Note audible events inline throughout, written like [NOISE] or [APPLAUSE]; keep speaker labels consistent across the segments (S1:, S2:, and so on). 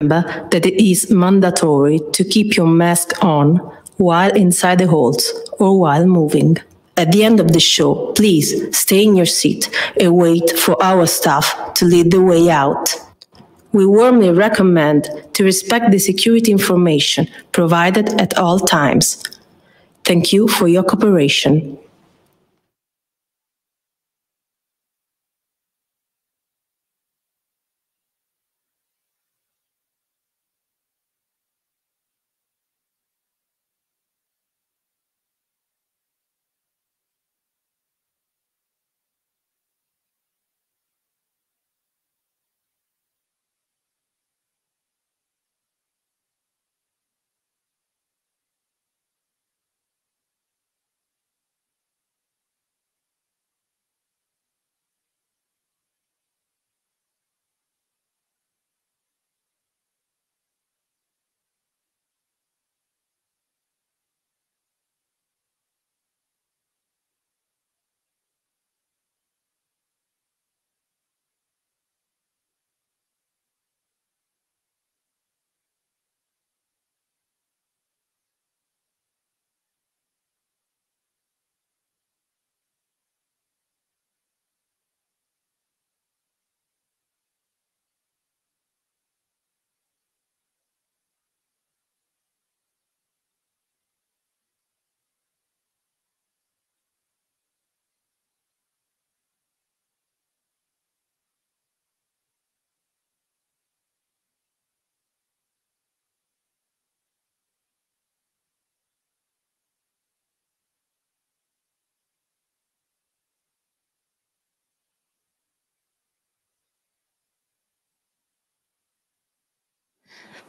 S1: remember that it is mandatory to keep
S2: your
S3: mask on while inside the halls or while moving. At the end of the show, please stay in your seat and wait for our staff to lead the way out. We warmly recommend to respect the security information provided at all times. Thank you for your cooperation.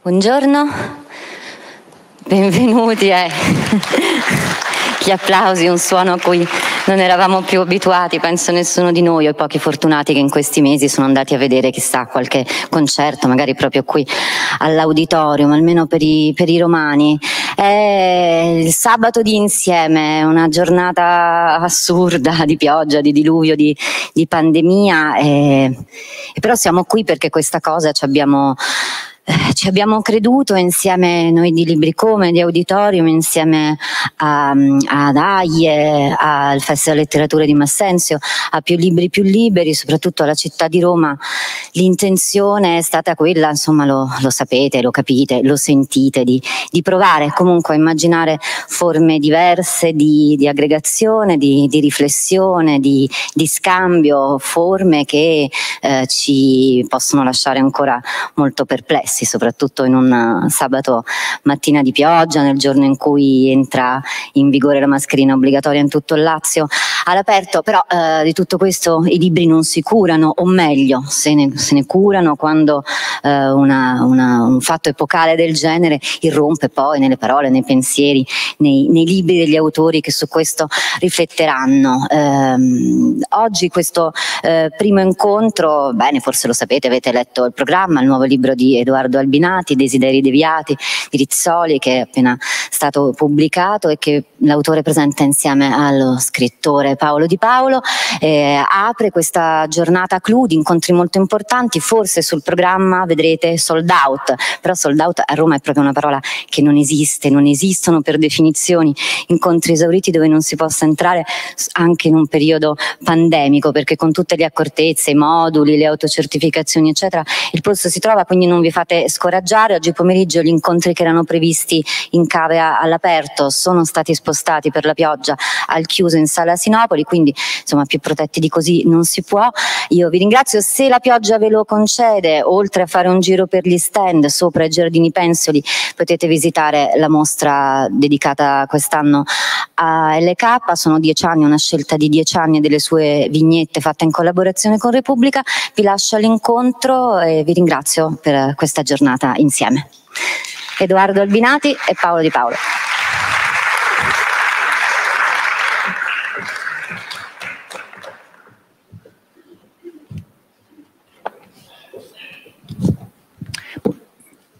S3: Buongiorno, benvenuti. Eh. Gli applausi, un suono a cui non eravamo più abituati, penso nessuno di noi o i pochi fortunati che in questi mesi sono andati a vedere chissà qualche concerto, magari proprio qui all'auditorium, almeno per i, per i romani. È il sabato di insieme, una giornata assurda di pioggia, di diluvio, di, di pandemia, e, eh. e però siamo qui perché questa cosa ci abbiamo eh, ci abbiamo creduto insieme noi di Libri Come, di Auditorium, insieme a, ad AIE, al Festival Letteratura di Massenzio, a Più Libri Più Liberi, soprattutto alla città di Roma. L'intenzione è stata quella, insomma lo, lo, sapete, lo capite, lo sentite, di, di, provare comunque a immaginare forme diverse di, di aggregazione, di, di riflessione, di, scambio, forme che eh, ci possono lasciare ancora molto perplessi riflessi, soprattutto in un eh, sabato mattina di pioggia, nel giorno in cui entra in vigore la mascherina obbligatoria in tutto il Lazio. All'aperto, però eh, di tutto questo i libri non si curano, o meglio, se ne, se ne curano quando eh, una, una, un fatto epocale del genere irrompe poi nelle parole, nei pensieri, nei, nei libri degli autori che su questo rifletteranno. Eh, oggi questo eh, primo incontro, bene, forse lo sapete, avete letto il programma, il nuovo libro di Edoardo Edoardo Albinati, Desideri Deviati di Rizzoli che è appena stato pubblicato e che l'autore presenta insieme allo scrittore Paolo Di Paolo. Eh, apre questa giornata clou di incontri molto importanti, forse sul programma vedrete sold out, però sold out a Roma è proprio una parola che non esiste, non esistono per definizioni incontri esauriti dove non si possa entrare anche in un periodo pandemico, perché con tutte le accortezze, i moduli, le autocertificazioni eccetera, il posto si trova, quindi non vi fate ovviamente scoraggiare. Oggi pomeriggio gli incontri che erano previsti in cave all'aperto sono stati spostati per la pioggia al chiuso in sala Sinopoli, quindi insomma più protetti di così non si può. Io vi ringrazio, se la pioggia ve lo concede, oltre a fare un giro per gli stand sopra i giardini pensoli, potete visitare la mostra dedicata quest'anno a LK, sono dieci anni, una scelta di dieci anni delle sue vignette fatta in collaborazione con Repubblica. Vi lascio all'incontro e vi ringrazio per questa giornata giornata insieme. Edoardo Albinati e Paolo Di Paolo.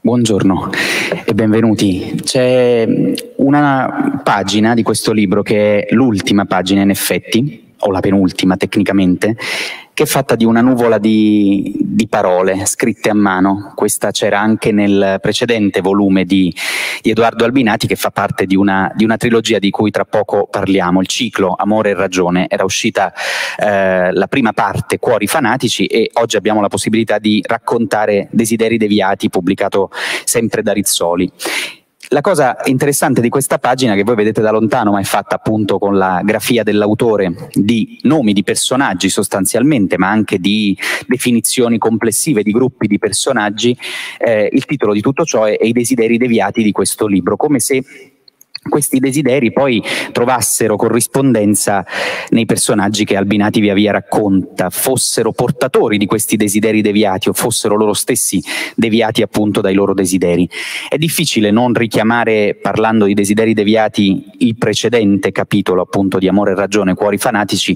S1: Buongiorno e benvenuti. C'è mm, una pagina di questo libro che è l'ultima pagina in effetti, o la penultima tecnicamente, che è fatta di una nuvola di, di parole scritte a mano. Questa c'era anche nel precedente volume di, di Edoardo Albinati, che fa parte di una, di una, trilogia di cui tra poco parliamo. Il ciclo Amore e Ragione era uscita eh, la prima parte, Cuori Fanatici, e oggi abbiamo la possibilità di raccontare Desideri Deviati, pubblicato sempre da Rizzoli la cosa interessante di questa pagina, che voi vedete da lontano, ma è fatta appunto con la grafia dell'autore di nomi di personaggi sostanzialmente, ma anche di definizioni complessive di gruppi di personaggi, eh, il titolo di tutto ciò è, è I desideri deviati di questo libro, come se questi desideri poi trovassero corrispondenza nei personaggi che Albinati via via racconta, fossero portatori di questi desideri deviati o fossero loro stessi deviati appunto dai loro desideri. È difficile non richiamare, parlando di desideri deviati, il precedente capitolo appunto di Amore e Ragione, Cuori Fanatici,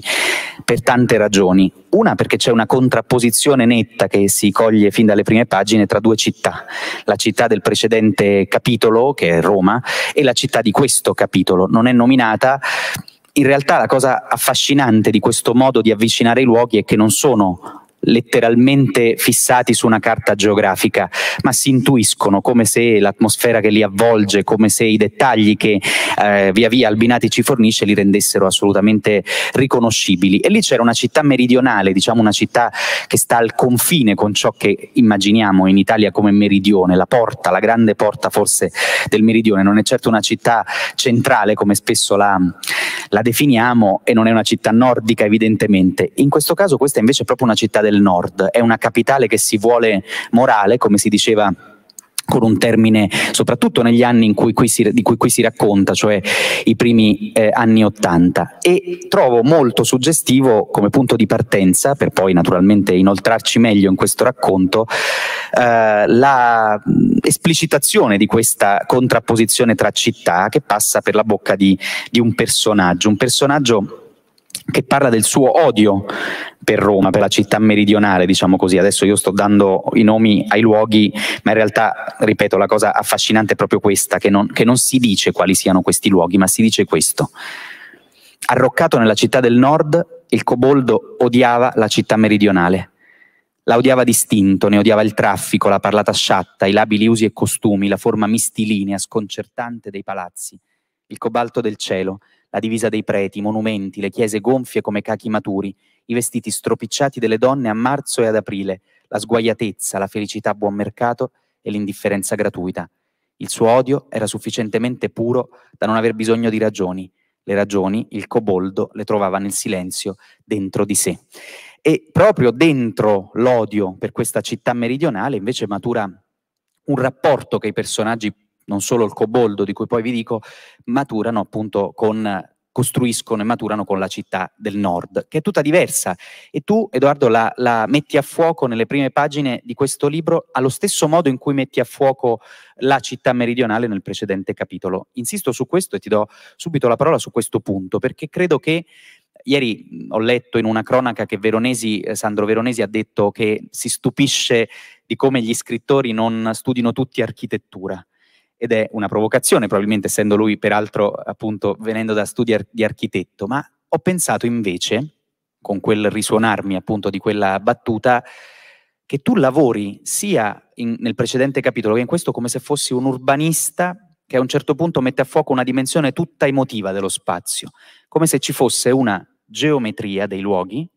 S1: per tante ragioni. Una perché c'è una contrapposizione netta che si coglie fin dalle prime pagine tra due città, la città del precedente capitolo, che è Roma, e la città di questo capitolo. Non è nominata, in realtà la cosa affascinante di questo modo di avvicinare i luoghi è che non sono letteralmente fissati su una carta geografica, ma si intuiscono come se l'atmosfera che li avvolge, come se i dettagli che eh, via via Albinati ci fornisce li rendessero assolutamente riconoscibili. E lì c'era una città meridionale, diciamo una città che sta al confine con ciò che immaginiamo in Italia come meridione, la porta, la grande porta forse del meridione, non è certo una città centrale come spesso la, la definiamo e non è una città nordica evidentemente. In questo caso questa è invece proprio una città del del nord, è una capitale che si vuole morale, come si diceva con un termine soprattutto negli anni in cui qui si, di cui qui si racconta, cioè i primi eh, anni Ottanta. E trovo molto suggestivo come punto di partenza, per poi naturalmente inoltrarci meglio in questo racconto, eh, l'esplicitazione di questa contrapposizione tra città che passa per la bocca di, di un personaggio, un personaggio che parla del suo odio per Roma, per la città meridionale, diciamo così. Adesso io sto dando i nomi ai luoghi, ma in realtà, ripeto, la cosa affascinante è proprio questa, che non, che non si dice quali siano questi luoghi, ma si dice questo. Arroccato nella città del nord, il coboldo odiava la città meridionale. La odiava distinto, ne odiava il traffico, la parlata sciatta, i labili usi e costumi, la forma mistilinea, sconcertante dei palazzi, il cobalto del cielo, la divisa dei preti, i monumenti, le chiese gonfie come cachi maturi, i vestiti stropicciati delle donne a marzo e ad aprile, la sguaiatezza, la felicità a buon mercato e l'indifferenza gratuita. Il suo odio era sufficientemente puro da non aver bisogno di ragioni. Le ragioni il coboldo le trovava nel silenzio dentro di sé. E proprio dentro l'odio per questa città meridionale invece matura un rapporto che i personaggi non solo il coboldo di cui poi vi dico, maturano appunto con costruiscono e maturano con la città del nord, che è tutta diversa. E tu, Edoardo, la, la, metti a fuoco nelle prime pagine di questo libro allo stesso modo in cui metti a fuoco la città meridionale nel precedente capitolo. Insisto su questo e ti do subito la parola su questo punto, perché credo che Ieri ho letto in una cronaca che Veronesi, eh, Sandro Veronesi ha detto che si stupisce di come gli scrittori non studino tutti architettura ed è una provocazione, probabilmente essendo lui peraltro appunto venendo da studi ar- di architetto, ma ho pensato invece, con quel risuonarmi appunto di quella battuta, che tu lavori sia in, nel precedente capitolo che in questo come se fossi un urbanista che a un certo punto mette a fuoco una dimensione tutta emotiva dello spazio, come se ci fosse una geometria dei luoghi,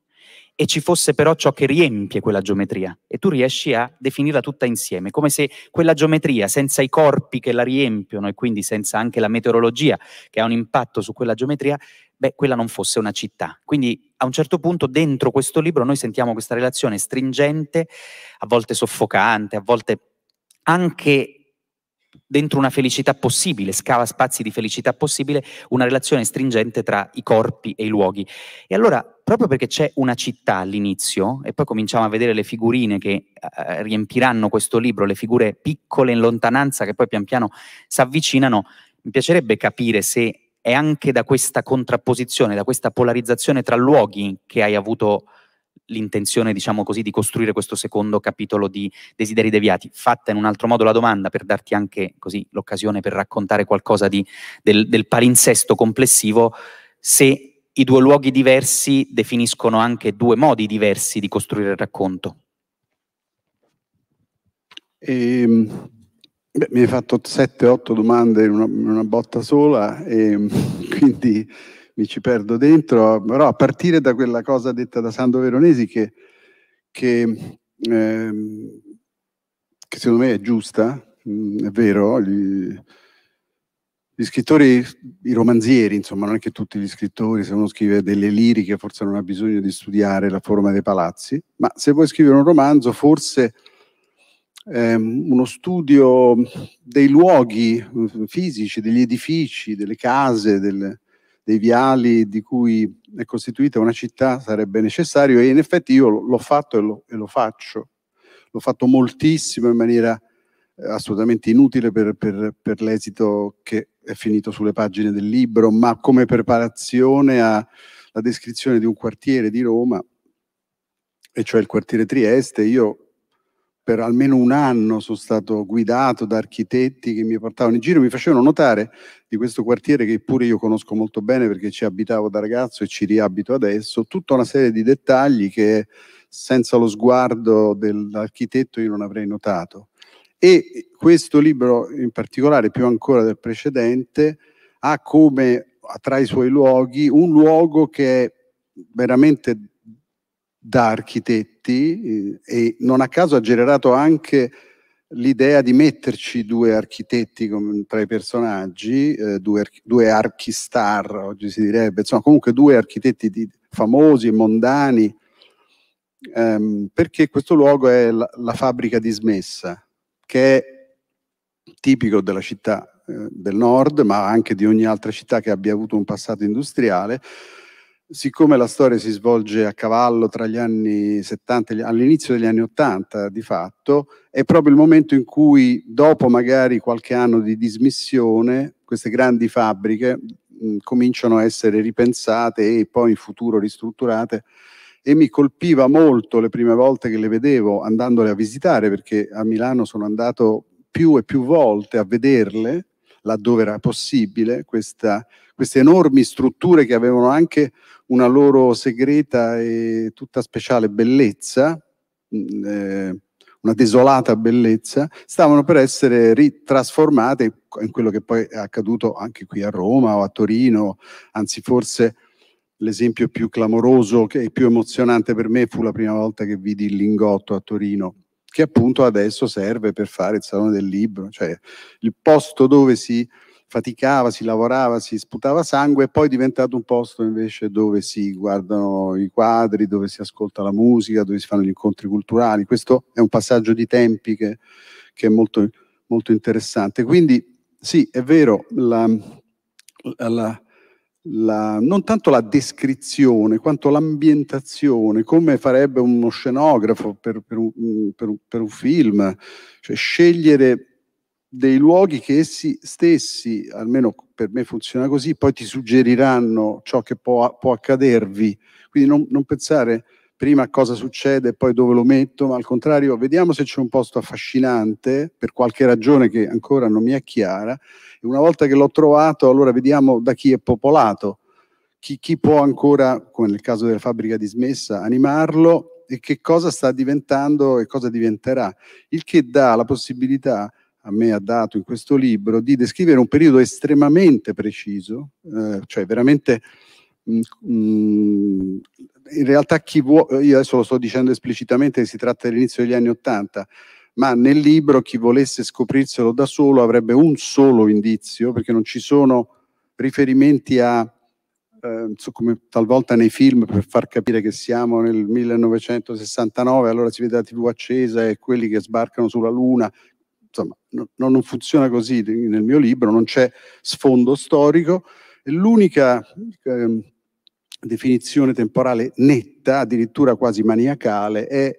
S1: e ci fosse però ciò che riempie quella geometria e tu riesci a definirla tutta insieme, come se quella geometria senza i corpi che la riempiono e quindi senza anche la meteorologia che ha un impatto su quella geometria, beh, quella non fosse una città. Quindi a un certo punto dentro questo libro noi sentiamo questa relazione stringente, a volte soffocante, a volte anche dentro una felicità possibile, scava spazi di felicità possibile, una relazione stringente tra i corpi e i luoghi. E allora proprio perché c'è una città all'inizio e poi cominciamo a vedere le figurine che eh, riempiranno questo libro, le figure piccole in lontananza che poi pian piano si avvicinano, mi piacerebbe capire se è anche da questa contrapposizione, da questa polarizzazione tra luoghi che hai avuto l'intenzione, diciamo così, di costruire questo secondo capitolo di Desideri Deviati. Fatta in un altro modo la domanda per darti anche così l'occasione per raccontare qualcosa di, del, del palinsesto complessivo, se i due luoghi diversi definiscono anche due modi diversi di costruire il racconto.
S2: E, ehm, beh, mi hai fatto 7-8 domande in una, in una, botta sola e ehm, [LAUGHS] quindi mi ci perdo dentro, però a partire da quella cosa detta da Sando Veronesi che, che, eh, che secondo me è giusta, mh, mm, è vero, gli, gli scrittori, i romanzieri, insomma, non è che tutti gli scrittori, se uno scrive delle liriche forse non ha bisogno di studiare la forma dei palazzi, ma se vuoi scrivere un romanzo forse ehm, uno studio dei luoghi mm, fisici, degli edifici, delle case, del, dei viali di cui è costituita una città sarebbe necessario e in effetti io l'ho fatto e lo, e lo faccio. L'ho fatto moltissimo in maniera eh, assolutamente inutile per, per, per l'esito che è finito sulle pagine del libro, ma come preparazione alla descrizione di un quartiere di Roma, e cioè il quartiere Trieste, io per almeno un anno sono stato guidato da architetti che mi portavano in giro, mi facevano notare di questo quartiere che pure io conosco molto bene perché ci abitavo da ragazzo e ci riabito adesso, tutta una serie di dettagli che senza lo sguardo dell'architetto io non avrei notato. E questo libro, in particolare più ancora del precedente, ha come tra i suoi luoghi un luogo che è veramente da architetti eh, e non a caso ha generato anche l'idea di metterci due architetti tra i personaggi, eh, due, due archistar oggi si direbbe, insomma comunque due architetti di, famosi, mondani, ehm, perché questo luogo è la, la fabbrica dismessa che è tipico della città eh, del nord, ma anche di ogni altra città che abbia avuto un passato industriale. Siccome la storia si svolge a cavallo tra gli anni 70 e all'inizio degli anni 80, di fatto, è proprio il momento in cui, dopo magari qualche anno di dismissione, queste grandi fabbriche mh, cominciano a essere ripensate e poi in futuro ristrutturate e mi colpiva molto le prime volte che le vedevo andandole a visitare, perché a Milano sono andato più e più volte a vederle, laddove era possibile, questa, queste enormi strutture che avevano anche una loro segreta e tutta speciale bellezza, mm, eh, una desolata bellezza, stavano per essere ritrasformate in quello che poi è accaduto anche qui a Roma o a Torino, anzi forse l'esempio più clamoroso e più emozionante per me fu la prima volta che vidi il Lingotto a Torino, che appunto adesso serve per fare il Salone del Libro, cioè il posto dove si faticava, si lavorava, si sputava sangue e poi è diventato un posto invece dove si guardano i quadri, dove si ascolta la musica, dove si fanno gli incontri culturali. Questo è un passaggio di tempi che, che è molto, molto interessante. Quindi sì, è vero, la, la, la, non tanto la descrizione quanto l'ambientazione, come farebbe uno scenografo per, per, un, per, un, per un, film, cioè scegliere dei luoghi che essi stessi, almeno per me funziona così, poi ti suggeriranno ciò che può, può accadervi. Quindi non, non pensare prima cosa succede e poi dove lo metto, ma al contrario vediamo se c'è un posto affascinante per qualche ragione che ancora non mi è chiara e una volta che l'ho trovato allora vediamo da chi è popolato, chi, chi può ancora, come nel caso della fabbrica dismessa, animarlo e che cosa sta diventando e cosa diventerà, il che dà la possibilità a me ha dato in questo libro di descrivere un periodo estremamente preciso, eh, cioè veramente Mm, mm, in realtà chi vuole, io adesso lo sto dicendo esplicitamente, si tratta dell'inizio degli anni Ottanta, ma nel libro chi volesse scoprirselo da solo avrebbe un solo indizio, perché non ci sono riferimenti a, eh, come talvolta nei film, per far capire che siamo nel 1969, allora si vede la tv accesa e quelli che sbarcano sulla Luna. Insomma, no, non funziona così nel mio libro, non c'è sfondo storico. L'unica eh, definizione temporale netta, addirittura quasi maniacale, è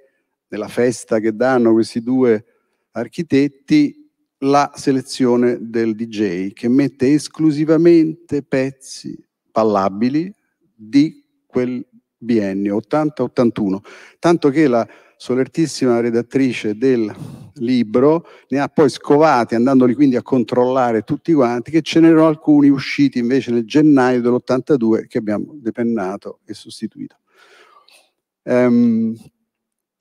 S2: nella festa che danno questi due architetti la selezione del DJ che mette esclusivamente pezzi pallabili di quel biennio 80-81, tanto che la solertissima redattrice del libro, ne ha poi scovati, andandoli quindi a controllare tutti quanti, che ce n'erano alcuni usciti invece nel gennaio dell'82 che abbiamo depennato e sostituito. Um,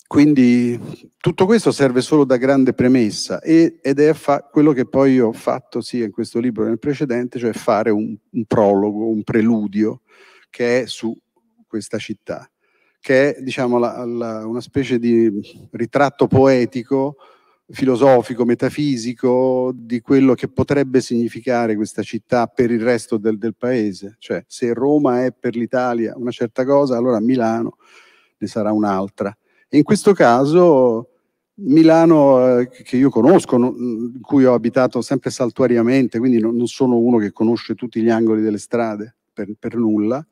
S2: quindi tutto questo serve solo da grande premessa e, ed è quello che poi io ho fatto sia in questo libro che nel precedente, cioè fare un, un prologo, un preludio che è su questa città che è diciamo, la, la, una specie di ritratto poetico, filosofico, metafisico di quello che potrebbe significare questa città per il resto del, del paese. Cioè, se Roma è per l'Italia una certa cosa, allora Milano ne sarà un'altra. E in questo caso Milano, eh, che io conosco, in cui ho abitato sempre saltuariamente, quindi non, non, sono uno che conosce tutti gli angoli delle strade per, per nulla,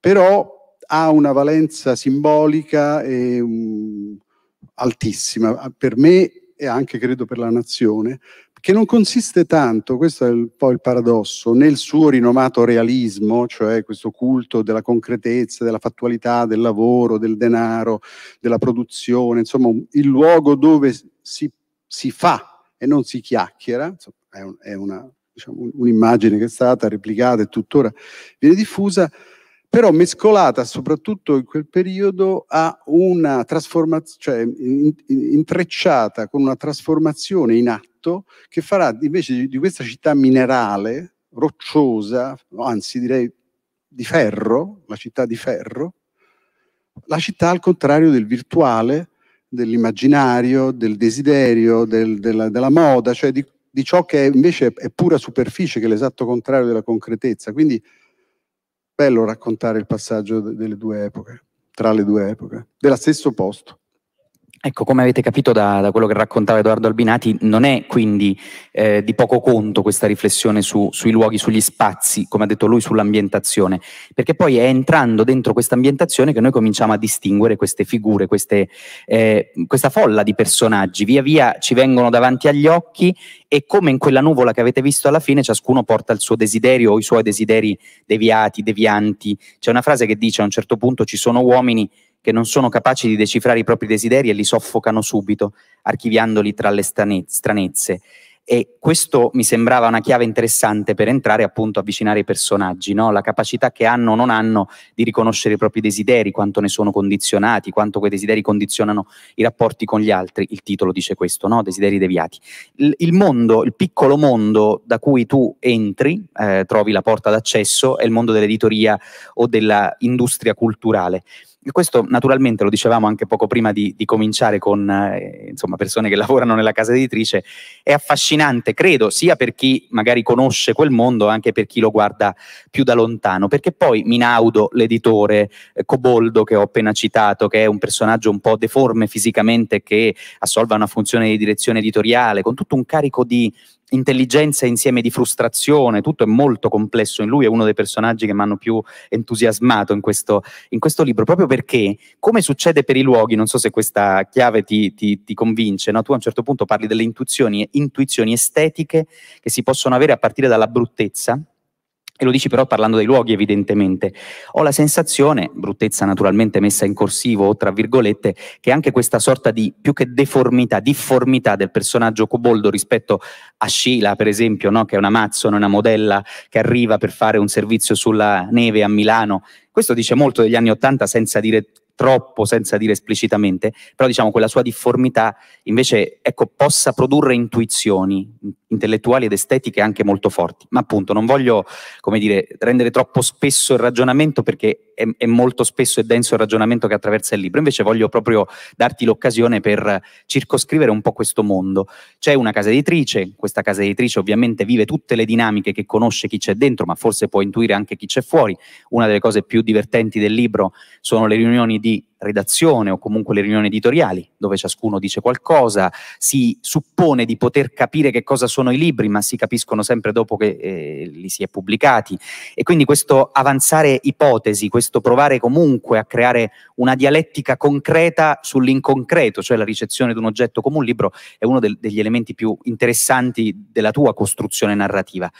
S2: però ha una valenza simbolica e, um, altissima, per me e anche credo per la nazione, che non consiste tanto, questo è un po' il paradosso, nel suo rinomato realismo, cioè questo culto della concretezza, della fattualità, del lavoro, del denaro, della produzione, insomma il luogo dove si, si fa e non si chiacchiera, insomma, è, un, è una, diciamo, un'immagine che è stata replicata e tuttora viene diffusa, però mescolata soprattutto in quel periodo a una trasformazione, cioè in, in, intrecciata con una trasformazione in atto che farà invece di, di questa città minerale, rocciosa, anzi direi di ferro, la città di ferro, la città al contrario del virtuale, dell'immaginario, del desiderio, del, della, della, moda, cioè di, di ciò che è invece è pura superficie, che è l'esatto contrario della concretezza. Quindi bello raccontare il passaggio delle due epoche, tra le due epoche, dello stesso posto.
S1: Ecco, come avete capito da, da, quello che raccontava Edoardo Albinati, non è quindi eh, di poco conto questa riflessione su, sui luoghi, sugli spazi, come ha detto lui, sull'ambientazione, perché poi è entrando dentro questa ambientazione che noi cominciamo a distinguere queste figure, queste, eh, questa folla di personaggi, via via ci vengono davanti agli occhi e come in quella nuvola che avete visto alla fine, ciascuno porta il suo desiderio o i suoi desideri deviati, devianti. C'è una frase che dice a un certo punto ci sono uomini che non sono capaci di decifrare i propri desideri e li soffocano subito, archiviandoli tra le stranezze. E questo mi sembrava una chiave interessante per entrare appunto a avvicinare i personaggi, no? la capacità che hanno o non hanno di riconoscere i propri desideri, quanto ne sono condizionati, quanto quei desideri condizionano i rapporti con gli altri. Il titolo dice questo, no? desideri deviati. Il, il, mondo, il piccolo mondo da cui tu entri, eh, trovi la porta d'accesso, è il mondo dell'editoria o dell'industria culturale. Questo naturalmente lo dicevamo anche poco prima di, di cominciare con eh, insomma, persone che [LAUGHS] lavorano nella casa editrice, è affascinante, credo, sia per chi magari conosce quel mondo, anche per chi lo guarda più da lontano, perché poi Minaudo, l'editore, eh, Coboldo che ho appena citato, che è un personaggio un po' deforme fisicamente, che assolva una funzione di direzione editoriale, con tutto un carico di intelligenza insieme di frustrazione, tutto è molto complesso in lui, è uno dei personaggi che mi hanno più entusiasmato in questo, in questo, libro, proprio perché, come succede per i luoghi, non so se questa chiave ti, ti, ti convince, no? tu a un certo punto parli delle intuizioni, intuizioni estetiche che si possono avere a partire dalla bruttezza, e lo dici però parlando dei luoghi, evidentemente. Ho la sensazione, bruttezza naturalmente messa in corsivo o tra virgolette, che anche questa sorta di più che deformità, difformità del personaggio Coboldo rispetto a Scila per esempio, no? che è una mazzona, una modella che arriva per fare un servizio sulla neve a Milano. Questo dice molto degli anni Ottanta senza dire troppo senza dire esplicitamente, però diciamo quella sua difformità invece ecco, possa produrre intuizioni, intellettuali ed estetiche anche molto forti. Ma appunto non voglio, come dire, rendere troppo spesso il ragionamento perché è, è, molto spesso e denso il ragionamento che attraversa il libro, invece voglio proprio darti l'occasione per circoscrivere un po' questo mondo. C'è una casa editrice, questa casa editrice ovviamente vive tutte le dinamiche che conosce chi c'è dentro, ma forse può intuire anche chi c'è fuori. Una delle cose più divertenti del libro sono le riunioni di redazione o comunque le riunioni editoriali, dove ciascuno dice qualcosa, si suppone di poter capire che cosa sono i libri, ma si capiscono sempre dopo che eh, li si è pubblicati. E quindi questo avanzare ipotesi, questo provare comunque a creare una dialettica concreta sull'inconcreto, cioè la ricezione di un oggetto come un libro, è uno del, degli elementi più interessanti della tua costruzione narrativa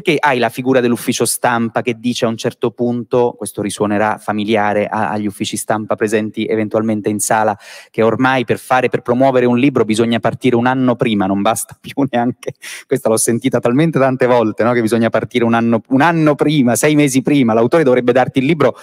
S1: perché hai la figura dell'ufficio stampa che dice a un certo punto, questo risuonerà familiare a, agli uffici stampa presenti eventualmente in sala, che ormai per fare, per promuovere un libro bisogna partire un anno prima, non basta [LAUGHS] più neanche, questa l'ho sentita talmente tante volte, no? che bisogna partire un anno, un anno prima, sei mesi prima, l'autore dovrebbe darti il libro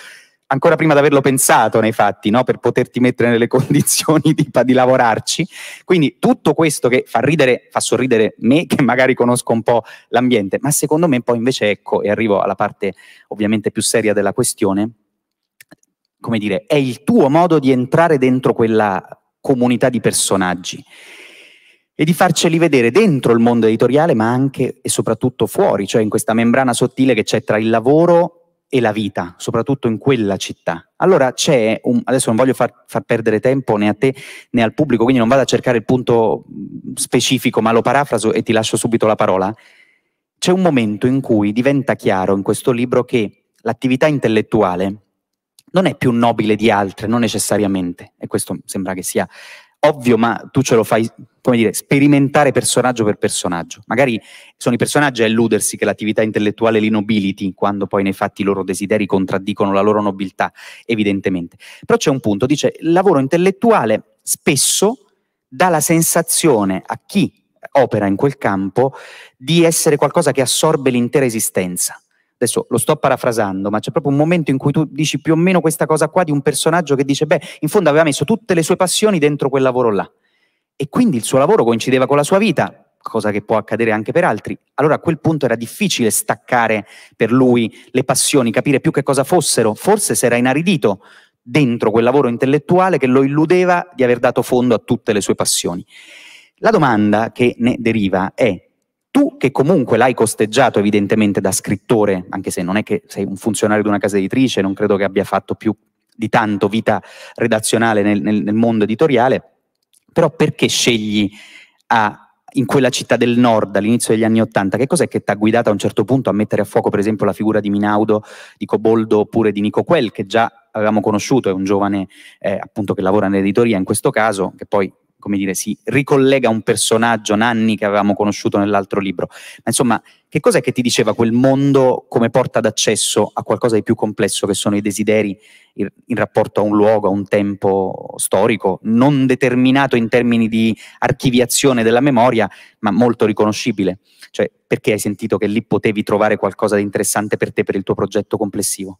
S1: ancora prima di averlo pensato nei fatti, no? per poterti mettere nelle [LAUGHS] condizioni di, di, lavorarci. Quindi tutto questo che fa ridere, fa sorridere me, che magari conosco un po' l'ambiente, ma secondo me poi invece ecco, e arrivo alla parte ovviamente più seria della questione, come dire, è il tuo modo di entrare dentro quella comunità di personaggi e di farceli vedere dentro il mondo editoriale, ma anche e soprattutto fuori, cioè in questa membrana sottile che c'è tra il lavoro e la vita, soprattutto in quella città. Allora c'è, un, adesso non voglio far, far, perdere tempo né a te né al pubblico, quindi non vado a cercare il punto mm, specifico, ma lo parafraso e ti lascio subito la parola. C'è un momento in cui diventa chiaro in questo libro che l'attività intellettuale non è più nobile di altre, non necessariamente, e questo sembra che sia ovvio, ma tu ce lo fai, come dire, sperimentare personaggio per personaggio. Magari sono i personaggi a illudersi che l'attività intellettuale li nobiliti, quando poi nei fatti i loro desideri contraddicono la loro nobiltà, evidentemente. Però c'è un punto, dice, il lavoro intellettuale spesso dà la sensazione a chi opera in quel campo di essere qualcosa che assorbe l'intera esistenza adesso lo sto parafrasando, ma c'è proprio un momento in cui tu dici più o meno questa cosa qua di un personaggio che dice, beh, in fondo aveva messo tutte le sue passioni dentro quel lavoro là. E quindi il suo lavoro coincideva con la sua vita, cosa che può accadere anche per altri. Allora a quel punto era difficile staccare per lui le passioni, capire più che cosa fossero. Forse si era inaridito dentro quel lavoro intellettuale che lo illudeva di aver dato fondo a tutte le sue passioni. La domanda che ne deriva è tu che comunque l'hai costeggiato evidentemente da scrittore, anche se non è che sei un funzionario di una casa editrice, non credo che abbia fatto più di tanto vita redazionale nel, nel, nel mondo editoriale, però perché scegli a in quella città del nord all'inizio degli anni Ottanta, che cos'è che ti ha guidato a un certo punto a mettere a fuoco, per esempio, la figura di Minaudo, di Coboldo oppure di Nico Quel, che già avevamo conosciuto, è un giovane eh, appunto che lavora nell'editoria in questo caso, che poi come dire, si ricollega a un personaggio, Nanni, che avevamo conosciuto nell'altro libro. Ma insomma, che cosa è che ti diceva quel mondo come porta d'accesso a qualcosa di più complesso che sono i desideri in rapporto a un luogo, a un tempo storico, non determinato in termini di archiviazione della memoria, ma molto riconoscibile? Cioè, perché hai sentito che lì potevi trovare qualcosa di interessante per te, per il tuo progetto complessivo?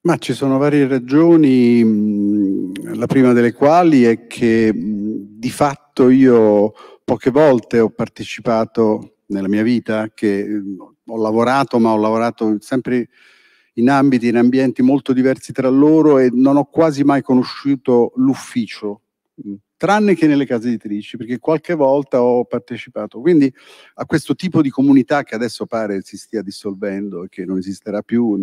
S2: Ma ci sono varie ragioni, mm, la prima delle quali è che mm, di fatto io poche volte ho partecipato nella mia vita, che mm, ho lavorato, ma ho lavorato sempre in ambiti, in ambienti molto diversi tra loro e non ho quasi mai conosciuto l'ufficio, tranne che nelle case editrici, perché qualche volta ho partecipato. Quindi a questo tipo di comunità che adesso pare si stia dissolvendo e che non esisterà più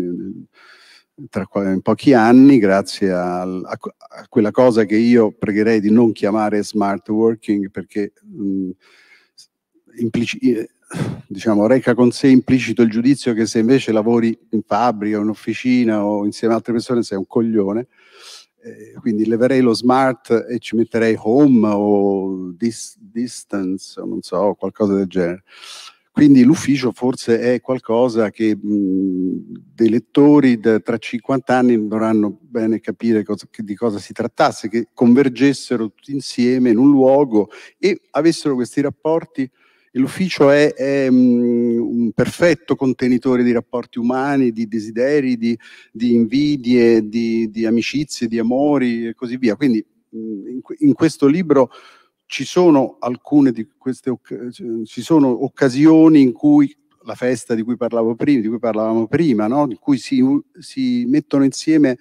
S2: tra in pochi anni, grazie a, a, a, quella cosa che io pregherei di non chiamare smart working perché mh, mm, implici, eh, diciamo, reca con sé implicito il giudizio che se invece lavori in fabbrica, in officina o insieme ad altre persone sei un coglione. Eh, quindi leverei lo smart e ci metterei home o dis, distance o non so, qualcosa del genere. Quindi l'ufficio forse è qualcosa che mh, dei lettori da, tra 50 anni dovranno bene capire cosa, che, di cosa si trattasse, che convergessero tutti insieme in un luogo e avessero questi rapporti. L'ufficio è, è mh, un perfetto contenitore di rapporti umani, di desideri, di, di invidie, di, di, amicizie, di amori e così via. Quindi mh, in, in questo libro ci sono alcune di queste ci sono occasioni in cui la festa di cui parlavo prima, di cui parlavamo prima, no? in cui si, si mettono insieme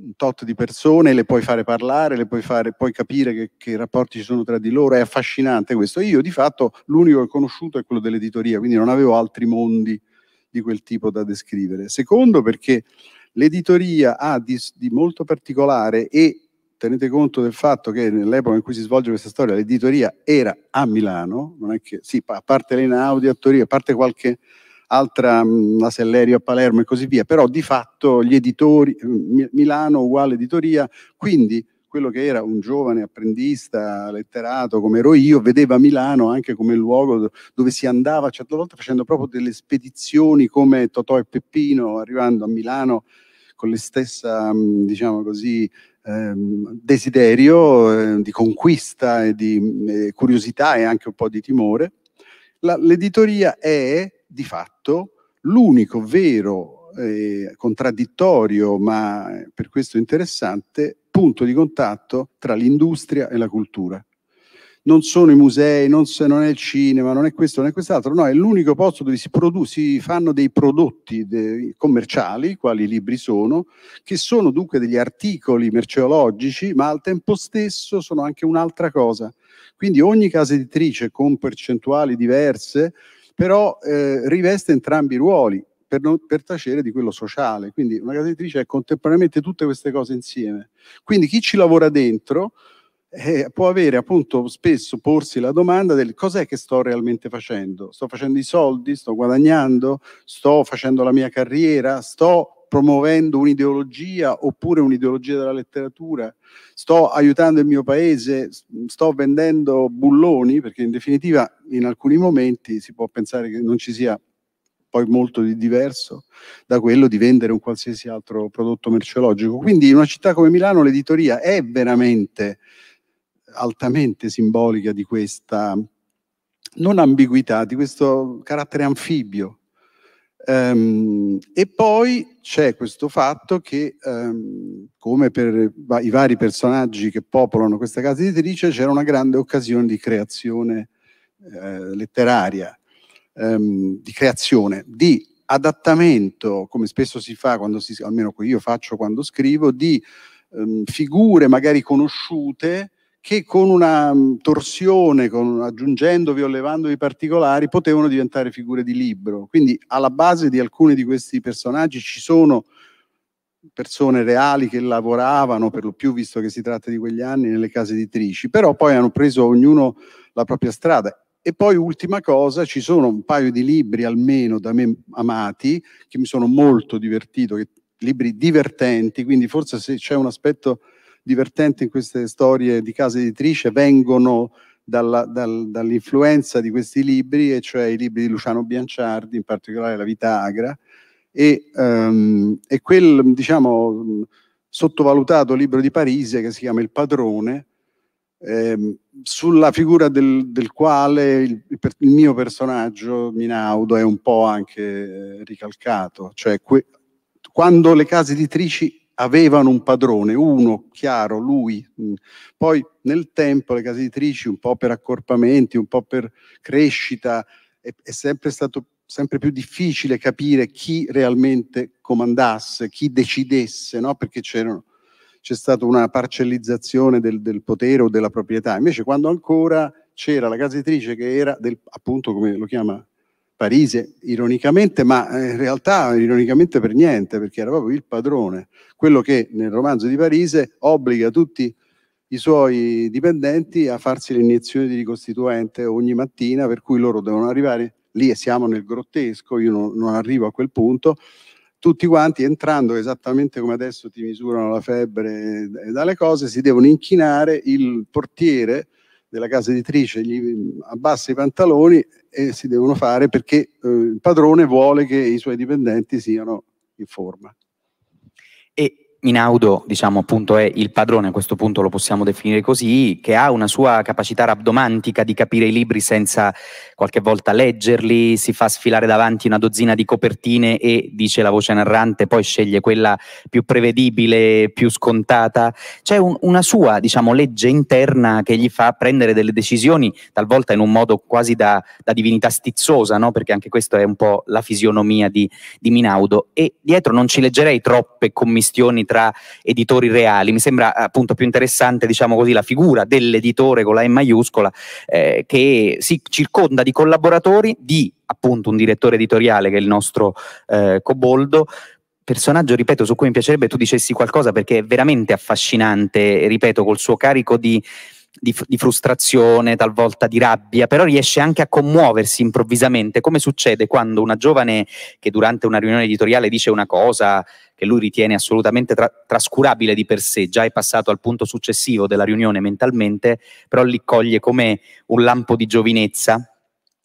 S2: un tot di persone, le puoi fare parlare, le puoi, fare, puoi capire che, che rapporti ci sono tra di loro, è affascinante questo. Io di fatto l'unico che ho conosciuto è quello dell'editoria, quindi non avevo altri mondi di quel tipo da descrivere. Secondo perché l'editoria ha di, di molto particolare e tenete conto del fatto che nell'epoca in cui si svolge questa storia l'editoria era a Milano, non è che, sì, a parte Elena Audi a Torino, a parte qualche altra, la Sellerio a Palermo e così via, però di fatto gli editori, Milano uguale editoria, quindi quello che era un giovane apprendista letterato come ero io, vedeva Milano anche come luogo dove si andava cioè, a certe volte facendo proprio delle spedizioni come Totò e Peppino, arrivando a Milano con le stesse, diciamo così, Ehm, desiderio ehm, di conquista, e di eh, curiosità e anche un po' di timore. l'editoria è di fatto l'unico vero, eh, contraddittorio, ma eh, per questo interessante, punto di contatto tra l'industria e la cultura non sono i musei, non, non, è il cinema, non è questo, non è quest'altro, no, è l'unico posto dove si, produ- si fanno dei prodotti de- commerciali, quali i libri sono, che sono dunque degli articoli merceologici, ma al tempo stesso sono anche un'altra cosa. Quindi ogni casa editrice con percentuali diverse, però eh, riveste entrambi i ruoli. Per, non, per, tacere di quello sociale. Quindi una casa editrice è contemporaneamente tutte queste cose insieme. Quindi chi ci lavora dentro eh, può avere appunto spesso porsi la domanda del cos'è che sto realmente facendo? Sto facendo i soldi, sto guadagnando, sto facendo la mia carriera, sto promuovendo un'ideologia oppure un'ideologia della letteratura, sto aiutando il mio paese, sto vendendo bulloni, perché in definitiva in alcuni momenti si può pensare che non ci sia poi molto di diverso da quello di vendere un qualsiasi altro prodotto merceologico. Quindi in una città come Milano l'editoria è veramente altamente simbolica di questa non ambiguità, di questo carattere anfibio. Um, e poi c'è questo fatto che, um, come per i vari personaggi che popolano questa casa editrice, c'era una grande occasione di creazione eh, letteraria, um, di creazione, di adattamento, come spesso si fa, quando si, almeno io faccio quando scrivo, di figure magari conosciute che con una mm, torsione, con, aggiungendovi o levandovi particolari, potevano diventare figure di libro. Quindi alla base di alcuni di questi personaggi ci sono persone reali che lavoravano, per lo più visto che si tratta di quegli anni, nelle case editrici, però poi hanno preso ognuno la propria strada. E poi ultima cosa, ci sono un paio di libri almeno da me amati, che mi sono molto divertito, libri divertenti, quindi forse se c'è un aspetto divertente in queste storie di casa editrice vengono dalla, dal, dall'influenza di questi libri, e cioè i libri di Luciano Bianciardi, in particolare La vita agra, e, um, e quel diciamo, sottovalutato libro di Parisi che si chiama Il padrone, eh, sulla figura del, del quale il, il, mio personaggio Minaudo è un po' anche eh, ricalcato, cioè que- quando le case editrici avevano un padrone, uno chiaro, lui. Mm. Poi nel tempo le case editrici, un po' per accorpamenti, un po' per crescita, è, è sempre stato sempre più difficile capire chi realmente comandasse, chi decidesse, no? perché c'è stata una parcellizzazione del, del, potere o della proprietà. Invece quando ancora c'era la casa editrice che era, del, appunto come lo chiama Parise, ironicamente, ma eh, in realtà ironicamente per niente, perché era proprio il padrone, quello che nel romanzo di Parise obbliga tutti i suoi dipendenti a farsi le iniezioni di ricostituente ogni mattina, per cui loro devono arrivare lì e siamo nel grottesco, io non, non arrivo a quel punto, tutti quanti entrando esattamente come adesso ti misurano la febbre e eh, dalle cose, si devono inchinare, il portiere della casa editrice gli abbassa i pantaloni e si devono fare perché eh, il padrone vuole che i suoi dipendenti siano in forma.
S1: Inaudo, diciamo appunto, è il padrone, a questo punto lo possiamo definire così, che ha una sua capacità rabdomantica di capire i libri senza qualche volta leggerli, si fa sfilare davanti una dozzina di copertine e, dice la voce narrante, poi sceglie quella più prevedibile, più scontata. C'è un, una sua, diciamo, legge interna che gli fa prendere delle decisioni, talvolta in un modo quasi da, da divinità stizzosa, no? perché anche questa è un po' la fisionomia di, di Minaudo. E dietro non ci leggerei troppe commistioni tra editori reali. Mi sembra appunto più interessante, diciamo così, la figura dell'editore con la E maiuscola eh, che si circonda di collaboratori di appunto un direttore editoriale che è il nostro eh, Coboldo, personaggio, ripeto, su cui mi piacerebbe tu dicessi qualcosa perché è veramente affascinante, ripeto, col suo carico di, di, di, frustrazione, talvolta di rabbia, però riesce anche a commuoversi improvvisamente, come succede quando una giovane che durante una riunione editoriale dice una cosa che lui ritiene assolutamente tra- trascurabile di per sé, già è passato al punto successivo della riunione mentalmente, però li coglie come un lampo di giovinezza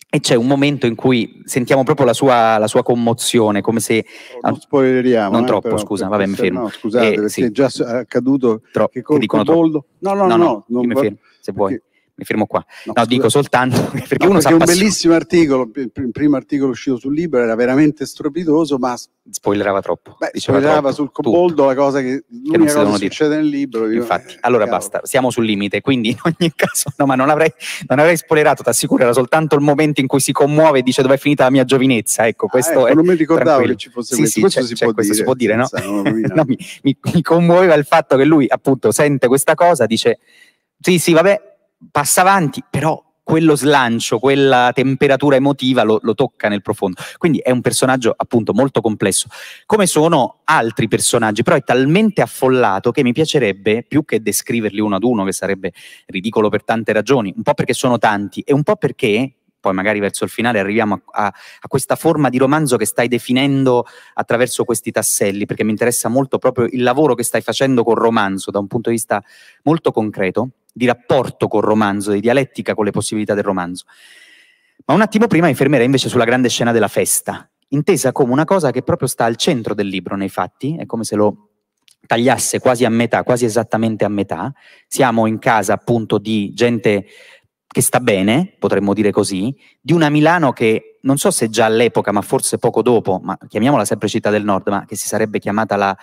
S1: e c'è un momento in cui sentiamo proprio la sua, la sua commozione, come se... Oh, non spoileriamo. Non eh, troppo, però, scusa, vabbè, mi fermo. No, scusate, eh, perché sì. è già accaduto Tro- che col Coboldo... Troppo. No, no, no, no, no, no, no, no, no, no, no, no, no, mi fermo qua. No, no dico soltanto [LAUGHS] perché no, uno perché un bellissimo articolo, il
S2: primo articolo uscito sul libro era veramente strepitoso, ma
S1: spoilerava troppo. Beh, spoilerava troppo, sul coboldo
S2: la cosa che, che non si cosa succede dire. nel libro. Io, Infatti, eh,
S1: allora chiaro. basta, siamo sul limite, quindi in ogni caso no, ma non avrei non avrei spoilerato, ti assicuro, era soltanto il momento in cui si commuove e dice dove è finita la mia giovinezza, ecco, ah, questo ecco, è Non mi ricordavo tranquillo. che ci fosse sì, questo, sì, questo, c'è, si, c'è, può questo dire, si, può dire, no? [LAUGHS] no mi, mi, mi commuoveva il fatto che lui appunto sente questa cosa, dice "Sì, sì, vabbè, passa avanti, però quello slancio, quella temperatura emotiva lo, lo, tocca nel profondo. Quindi è un personaggio appunto molto complesso, come sono altri personaggi, però è talmente affollato che mi piacerebbe più che descriverli uno ad uno, che sarebbe ridicolo per tante ragioni, un po' perché sono tanti e un po' perché poi magari verso il finale arriviamo a, a, a questa forma di romanzo che stai definendo attraverso questi tasselli, perché mi interessa molto proprio il lavoro che stai facendo col romanzo da un punto di vista molto concreto di rapporto col romanzo, di dialettica con le possibilità del romanzo. Ma un attimo prima mi fermerei invece sulla grande scena della festa, intesa come una cosa che proprio sta al centro del libro nei fatti, è come se lo tagliasse quasi a metà, quasi esattamente a metà. Siamo in casa appunto di gente che sta bene, potremmo dire così, di una Milano che non so se già all'epoca, ma forse poco dopo, ma chiamiamola sempre città del nord, ma che si sarebbe chiamata la,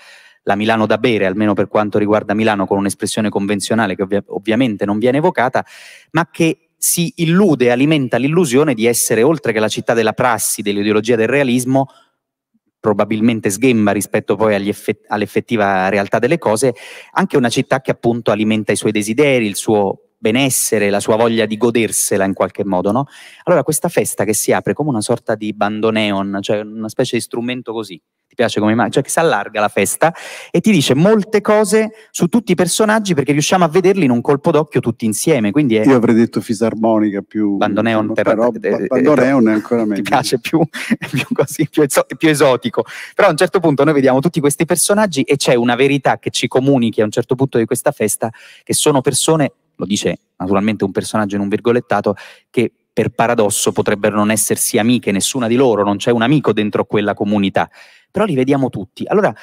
S1: la Milano da bere, almeno per quanto riguarda Milano, con un'espressione convenzionale che ovvia ovviamente non viene evocata, ma che si illude, alimenta l'illusione di essere, oltre che la città della prassi, dell'ideologia del realismo, probabilmente sghemba rispetto poi all'effettiva realtà delle cose, anche una città che appunto alimenta i suoi desideri, il suo benessere, la sua voglia di godersela in qualche modo, no? Allora questa festa che si apre come una sorta di bandoneon, cioè una specie di strumento così, ti piace come mai, cioè che si allarga la festa e ti dice molte cose su tutti i personaggi perché riusciamo a vederli in un colpo d'occhio tutti insieme. Quindi è... Io avrei detto fisarmonica più... Bandoneon, terra, però, Bandoneon eh, eh, eh, è ancora meglio. Ti piace più, più, così, più, eso- più, esotico. Però a un certo punto noi vediamo tutti questi personaggi e c'è una verità che ci comunichi a un certo punto di questa festa che sono persone, lo dice naturalmente un personaggio in un virgolettato, che per paradosso potrebbero non essersi amiche, nessuna di loro, non c'è un amico dentro quella comunità però li vediamo tutti. Allora,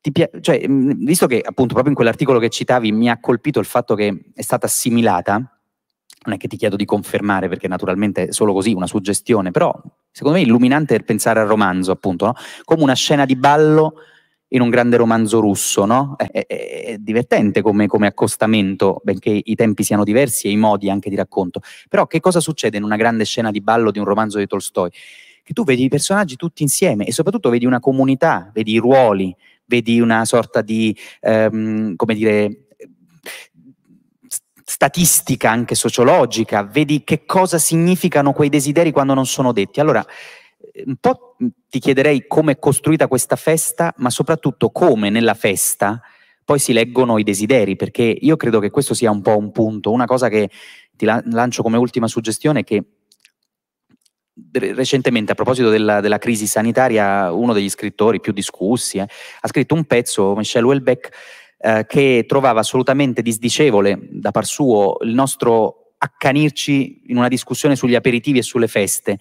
S1: pi- cioè, visto che appunto proprio in quell'articolo che citavi mi ha colpito il fatto che è stata assimilata, non è che ti chiedo di confermare perché naturalmente è solo così una suggestione, però secondo me è illuminante è pensare al romanzo appunto, no? come una scena di ballo in un grande romanzo russo, no? È, è, è divertente come, come, accostamento, benché i tempi siano diversi e i modi anche di racconto. Però che cosa succede in una grande scena di ballo di un romanzo di Tolstoi? che tu vedi i personaggi tutti insieme e soprattutto vedi una comunità, vedi i ruoli, vedi una sorta di, ehm, come dire, statistica anche sociologica, vedi che cosa significano quei desideri quando non sono detti. Allora, un po' ti chiederei come è costruita questa festa, ma soprattutto come nella festa poi si leggono i desideri, perché io credo che questo sia un po' un punto, una cosa che ti lancio come ultima suggestione è che recentemente a proposito della, della, crisi sanitaria uno degli scrittori più discussi eh, ha scritto un pezzo, Michel Houellebecq, eh, che trovava assolutamente disdicevole da par suo il nostro accanirci in una discussione sugli aperitivi e sulle feste.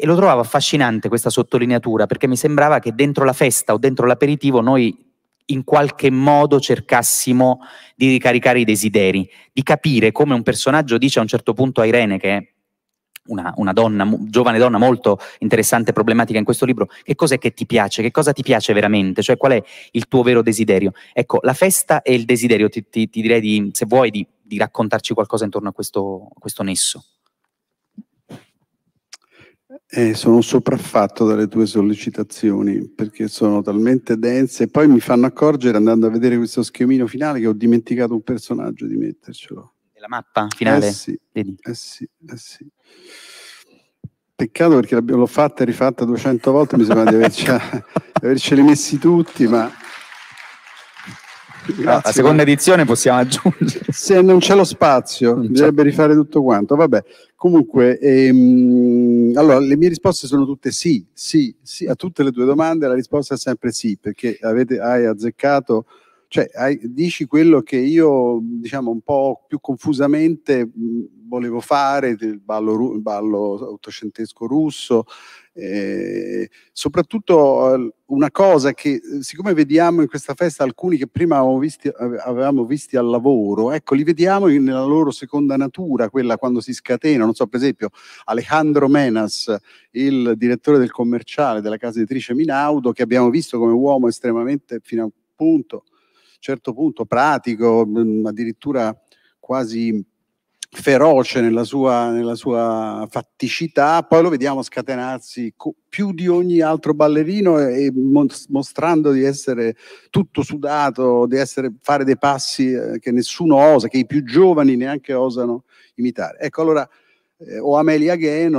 S1: E lo trovavo affascinante questa sottolineatura perché mi sembrava che dentro la festa o dentro l'aperitivo noi in qualche modo cercassimo di ricaricare i desideri, di capire come un personaggio dice a un certo punto a Irene che una, una donna, giovane donna molto interessante e problematica in questo libro, che cos'è che ti piace? Che cosa ti piace veramente? Cioè qual è il tuo vero desiderio? Ecco, la festa e il desiderio, ti, ti, ti direi di, se vuoi di, di, raccontarci qualcosa intorno a questo, a questo nesso.
S2: Eh, sono sopraffatto dalle tue sollecitazioni perché sono talmente dense. Poi mi fanno accorgere andando a vedere questo schemino finale che ho dimenticato un personaggio di mettercelo.
S1: La mappa finale? Eh sì,
S2: eh sì, eh sì. Peccato perché l'ho fatta e rifatta 200 volte, mi sembra di averci, [LAUGHS] averceli messi tutti, ma...
S1: Grazie. la seconda edizione possiamo aggiungere.
S2: Se non c'è lo spazio, bisognerebbe rifare tutto quanto. Vabbè, comunque, ehm, allora, le mie risposte sono tutte sì, sì, sì, a tutte le tue domande la risposta è sempre sì, perché avete, hai azzeccato, cioè hai, dici quello che io, diciamo, un po' più confusamente mh, volevo fare, il ballo, il ballo ottocentesco russo, eh, soprattutto una cosa che eh, siccome vediamo in questa festa alcuni che prima avevamo visti, avevamo visti al lavoro, ecco li vediamo nella loro seconda natura, quella quando si scatena, non so per esempio Alejandro Menas, il direttore del commerciale della casa editrice Minaudo, che abbiamo visto come uomo estremamente fino a un punto, certo punto pratico, mm, addirittura quasi feroce nella sua, nella sua, fatticità, poi lo vediamo scatenarsi più di ogni altro ballerino e mostrando di essere tutto sudato, di essere, fare dei passi eh, che nessuno osa, che i più giovani neanche osano imitare. Ecco allora, eh, o Amelia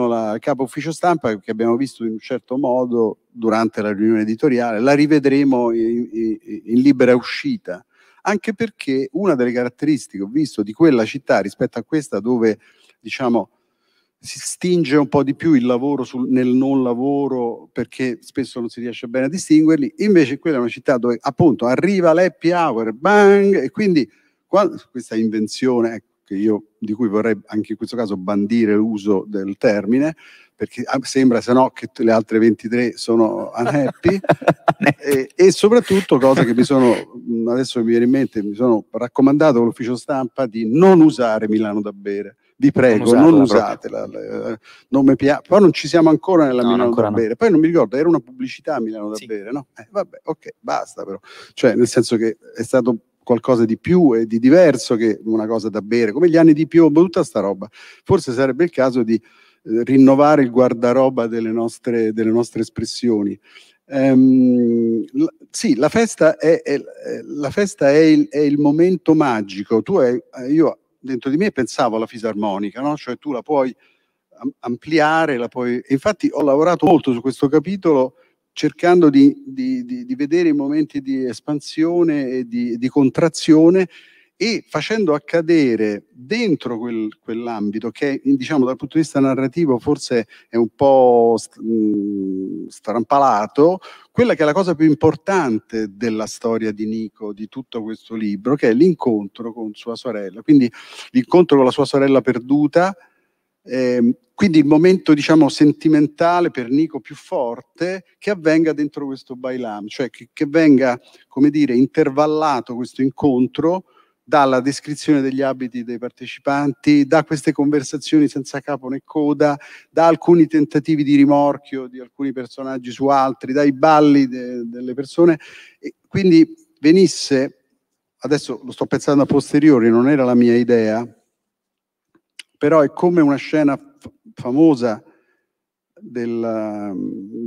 S2: la capo ufficio stampa, che abbiamo visto in un certo modo durante la riunione editoriale, la rivedremo in, in, in libera uscita anche perché una delle caratteristiche, ho visto, di quella città rispetto a questa dove, diciamo, si stinge un po' di più il lavoro sul, nel non lavoro perché spesso non si riesce bene a distinguerli, invece quella è una città dove appunto arriva l'happy hour, bang, e quindi quando, questa invenzione ecco, io, di cui vorrei anche in questo caso bandire l'uso del termine, perché ah, sembra se no che le altre 23 sono [LAUGHS] unhappy e, e, soprattutto cosa che mi sono mm, adesso mi viene in mente mi sono raccomandato con l'ufficio stampa di non usare Milano da bere vi prego non, non usatela eh, non mi piace però non ci siamo ancora nella no, Milano ancora da bere poi non mi ricordo era una pubblicità a Milano da sì. bere no? Eh, vabbè ok basta però cioè nel senso che è stato qualcosa di più e di diverso che una cosa da bere come gli anni di piombo tutta sta roba forse sarebbe il caso di eh, rinnovare il guardaroba delle nostre, delle nostre espressioni. Um, sì, la festa, è, è, eh, la festa è, il, è, il, momento magico. Tu hai, eh, io dentro di me pensavo alla fisarmonica, no? cioè tu la puoi ampliare, la puoi... infatti ho lavorato molto su questo capitolo cercando di, di, di, di vedere i momenti di espansione e di contrazione e facendo accadere dentro quel, quell'ambito che diciamo dal punto di vista narrativo forse è un po' st- mh, mhmm, strampalato, quella che è la cosa più importante della storia di Nico, di tutto questo libro, che è l'incontro con sua sorella, quindi l'incontro con la sua sorella perduta, eh, quindi il momento diciamo sentimentale per Nico più forte che avvenga dentro questo bailam, cioè che, che venga come dire intervallato questo incontro dalla descrizione degli abiti dei partecipanti, da queste conversazioni senza capo né coda, da alcuni tentativi di rimorchio di alcuni personaggi su altri, dai balli de, delle persone. E quindi venisse, adesso lo sto pensando a posteriori, non era la mia idea, però è come una scena f- famosa del,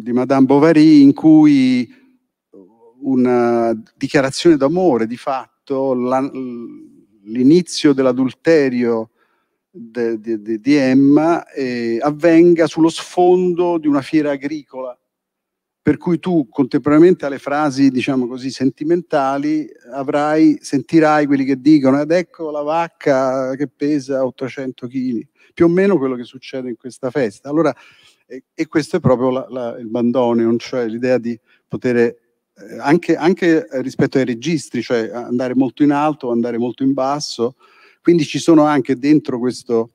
S2: di Madame Bovary in cui una dichiarazione d'amore di fatto fatto l'inizio dell'adulterio de, de, de, di Emma eh, avvenga sullo sfondo di una fiera agricola, per cui tu contemporaneamente alle frasi, diciamo così, sentimentali, avrai, sentirai quelli che dicono ed ecco la vacca che pesa 800 kg, più o meno quello che succede in questa festa. Allora, e, e questo è proprio la, la, il bandoneon, cioè l'idea di poter eh, anche, anche, eh, rispetto ai registri, cioè andare molto in alto, andare molto in basso, quindi ci sono anche dentro questo,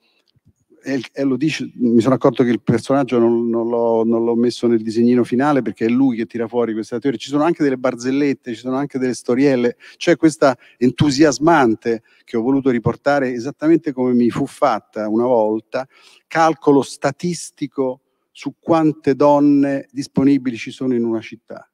S2: e, e lo dice, mi sono accorto che il personaggio non, non, l'ho, non, l'ho, messo nel disegnino finale perché è lui che tira fuori questa teoria, ci sono anche delle barzellette, ci sono anche delle storielle, c'è questa entusiasmante che ho voluto riportare esattamente come mi fu fatta una volta, calcolo statistico su quante donne disponibili ci sono in una città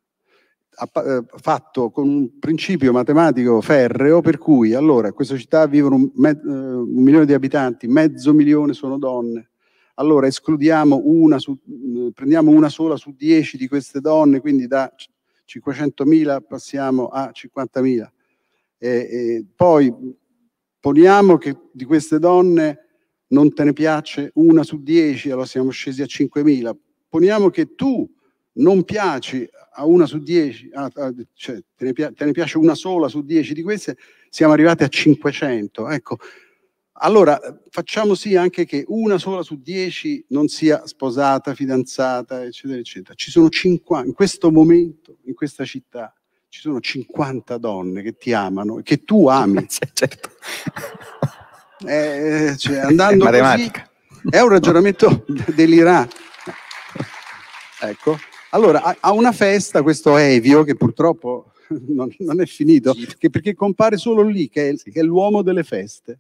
S2: eh, fatto con un principio matematico ferreo per cui allora in questa città vivono un, eh, un milione di abitanti, mezzo milione sono donne, allora escludiamo una su, mm, prendiamo una sola su dieci di queste donne, quindi da 500.000 passiamo a 50.000. E, e poi poniamo che di queste donne non te ne piace una su dieci, allora siamo scesi a 5.000. Poniamo che tu non piaci a una su dieci, a, ah, a, ah, cioè te ne, te ne, piace una sola su dieci di queste, siamo arrivati a 500. Ecco, allora facciamo sì anche che una sola su dieci non sia sposata, fidanzata, eccetera, eccetera. Ci sono 50, in questo momento, in questa città, ci sono 50 donne che ti amano e che tu [LAUGHS] ami. certo. Eh, eh, cioè, andando è Così, è un ragionamento [LAUGHS] delirante. Ecco. Allora, a una festa questo Evio, che purtroppo [LAUGHS] non, non è finito, sì. perché compare solo lì, che è, che è l'uomo delle feste.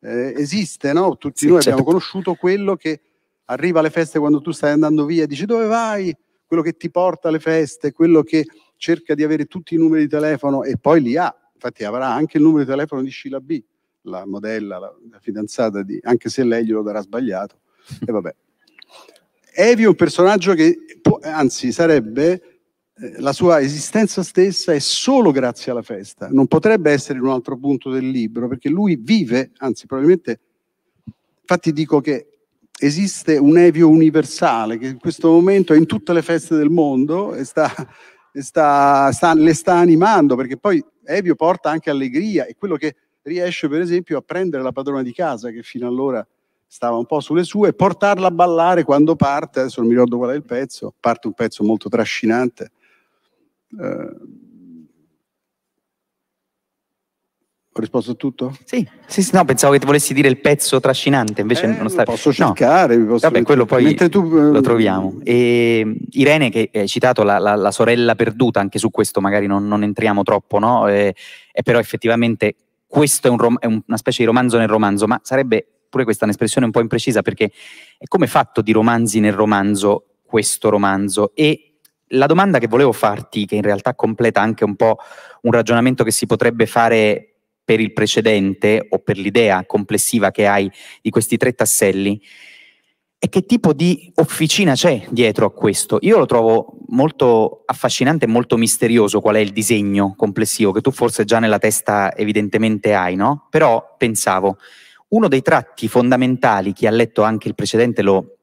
S2: Eh, esiste, no? Tutti sì, noi certo. abbiamo conosciuto quello che arriva alle feste quando tu stai andando via, dici dove vai? Quello che ti porta alle feste, quello che cerca di avere tutti i numeri di telefono e poi li ha. Infatti avrà anche il numero di telefono di Sheila B, la modella, la, la fidanzata di, anche se lei glielo darà sbagliato. E vabbè. Evi è un personaggio che, può, anzi, sarebbe eh, la sua esistenza stessa è solo grazie alla festa, non potrebbe essere in un altro punto del libro, perché lui vive, anzi probabilmente, infatti dico che esiste un Evio universale che in questo momento è in tutte le feste del mondo e sta, e sta, sta, le sta animando, perché poi Evio porta anche allegria, è quello che riesce per esempio a prendere la padrona di casa che fino allora stava un po' sulle sue, portarla a ballare quando parte, adesso non mi ricordo qual è il pezzo, parte un pezzo molto trascinante. Eh, ho
S1: risposto a tutto? Sì, sì, sì, no, pensavo che ti volessi dire il pezzo trascinante, invece eh, non stavi... Posso cercare, no. posso Vabbè, quello poi tu... Eh, lo troviamo. Mm. E mm, Irene, che hai citato, la, la, la, sorella perduta, anche su questo magari non, non entriamo troppo, no? E, eh, e eh, però effettivamente questo è, un rom- è una specie di romanzo nel romanzo, ma sarebbe pure questa è un'espressione un po' imprecisa perché è come fatto di romanzi nel romanzo questo romanzo e la domanda che volevo farti, che in realtà completa anche un po' un ragionamento che si potrebbe fare per il precedente o per l'idea complessiva che hai di questi tre tasselli, è che tipo di officina c'è dietro a questo? Io lo trovo molto affascinante e molto misterioso qual è il disegno complessivo che tu forse già nella testa evidentemente hai, no? Però pensavo, uno dei tratti fondamentali, chi ha letto anche il precedente lo,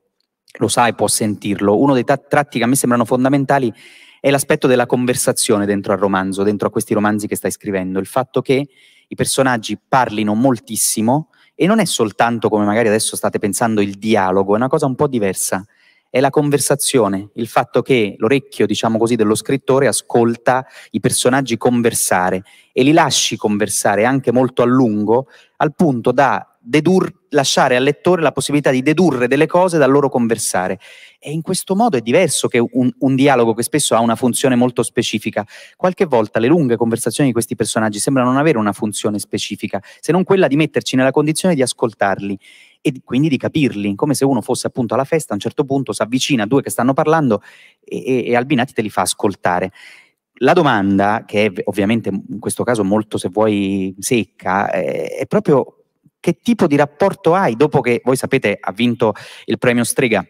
S1: lo sa e può sentirlo, uno dei tratti che a me sembrano fondamentali è l'aspetto della conversazione dentro al romanzo, dentro a questi romanzi che stai scrivendo, il fatto che i personaggi parlino moltissimo e non è soltanto come magari adesso state pensando il dialogo, è una cosa un po' diversa, è la conversazione, il fatto che l'orecchio, diciamo così, dello scrittore ascolta i personaggi conversare e li lasci conversare anche molto a lungo, al punto da dedur- lasciare al lettore la possibilità di dedurre delle cose dal loro conversare. E in questo modo è diverso che un, un dialogo che spesso ha una funzione molto specifica. Qualche volta le lunghe conversazioni di questi personaggi sembrano non avere una funzione specifica, se non quella di metterci nella condizione di ascoltarli e quindi di capirli, come se uno fosse appunto alla festa, a un certo punto si avvicina a due che stanno parlando e, e, Albinati te li fa ascoltare. La domanda, che è ovviamente in questo caso molto, se vuoi, secca, è, eh, è proprio che tipo di rapporto hai dopo che, voi sapete, ha vinto il premio Strega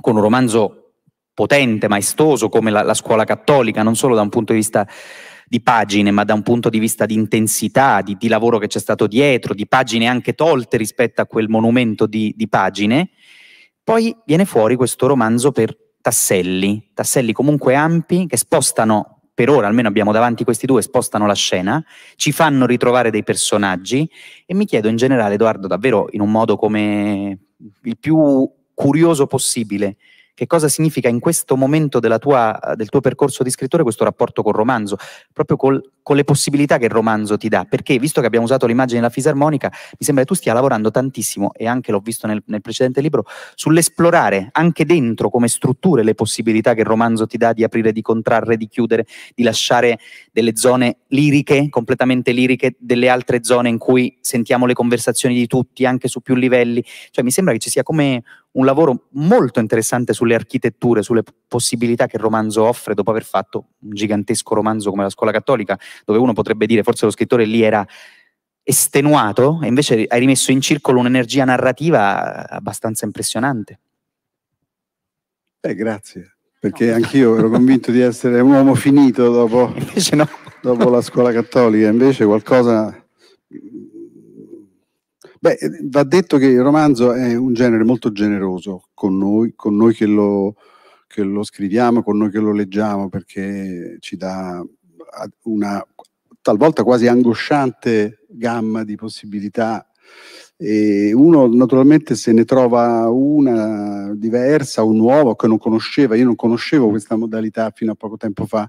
S1: con un romanzo potente, maestoso come la, la scuola cattolica, non solo da un punto di vista di pagine, ma da un punto di vista di intensità, di, di, lavoro che c'è stato dietro, di pagine anche tolte rispetto a quel monumento di, di, pagine. Poi viene fuori questo romanzo per tasselli, tasselli comunque ampi che spostano per ora almeno abbiamo davanti questi due, spostano la scena, ci fanno ritrovare dei personaggi e mi chiedo in generale, Edoardo, davvero in un modo come il più curioso possibile, che cosa significa in questo momento tua, del tuo percorso di scrittore questo rapporto col romanzo, proprio col con le possibilità che il romanzo ti dà, perché visto che abbiamo usato l'immagine della fisarmonica, mi sembra che tu stia lavorando tantissimo, e anche l'ho visto nel, nel precedente libro, sull'esplorare anche dentro come strutture le possibilità che il romanzo ti dà di aprire, di contrarre, di chiudere, di lasciare delle zone liriche, completamente liriche, delle altre zone in cui sentiamo le conversazioni di tutti, anche su più livelli. Cioè mi sembra che ci sia come un lavoro molto interessante sulle architetture, sulle possibilità che il romanzo offre dopo aver fatto un gigantesco romanzo come la scuola cattolica, dove uno potrebbe dire forse lo scrittore lì era estenuato e invece hai rimesso in circolo un'energia narrativa abbastanza impressionante. Eh, grazie,
S2: perché no. anch'io ero convinto di essere un uomo finito dopo, [LAUGHS] no. dopo la scuola cattolica, invece qualcosa... Beh, va detto che il romanzo è un genere molto generoso con noi, con noi che lo, che lo scriviamo, con noi che lo leggiamo, perché ci dà una talvolta quasi angosciante gamma di possibilità e uno naturalmente se ne trova una diversa o nuova che non conosceva, io non conoscevo mm. questa modalità fino a poco tempo fa.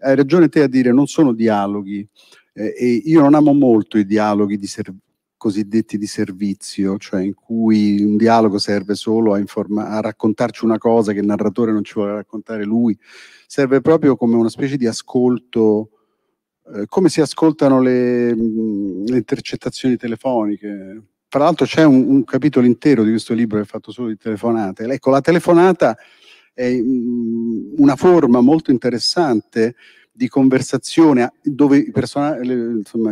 S2: Hai ragione te a dire non sono dialoghi eh, e io non amo molto i dialoghi di, cosiddetti di servizio, cioè in cui un dialogo serve solo a, informa- a raccontarci una cosa che il narratore non ci vuole raccontare lui, serve proprio come una specie di ascolto, eh, come si ascoltano le, mh, le, intercettazioni telefoniche. Tra l'altro c'è un, un, capitolo intero di questo libro che è fatto solo di telefonate. Ecco, la telefonata è mh, una forma molto interessante di conversazione dove i, insomma,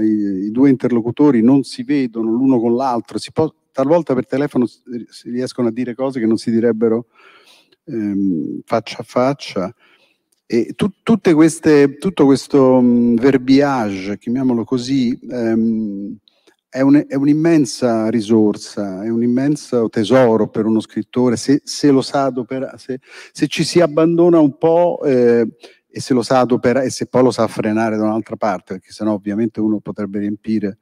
S2: i, i due interlocutori non si vedono l'uno con l'altro, talvolta per telefono si riescono a dire cose che non si direbbero ehm, faccia a faccia. E tu, queste, tutto questo mh, mm, verbiage, chiamiamolo così, ehm, è, un, è, un'immensa risorsa, è un immenso tesoro per uno scrittore, se, se lo sa adoperare, se, se, ci si abbandona un po' eh, e se lo sa adoperare e se poi lo sa frenare da un'altra parte, perché sennò ovviamente uno potrebbe riempire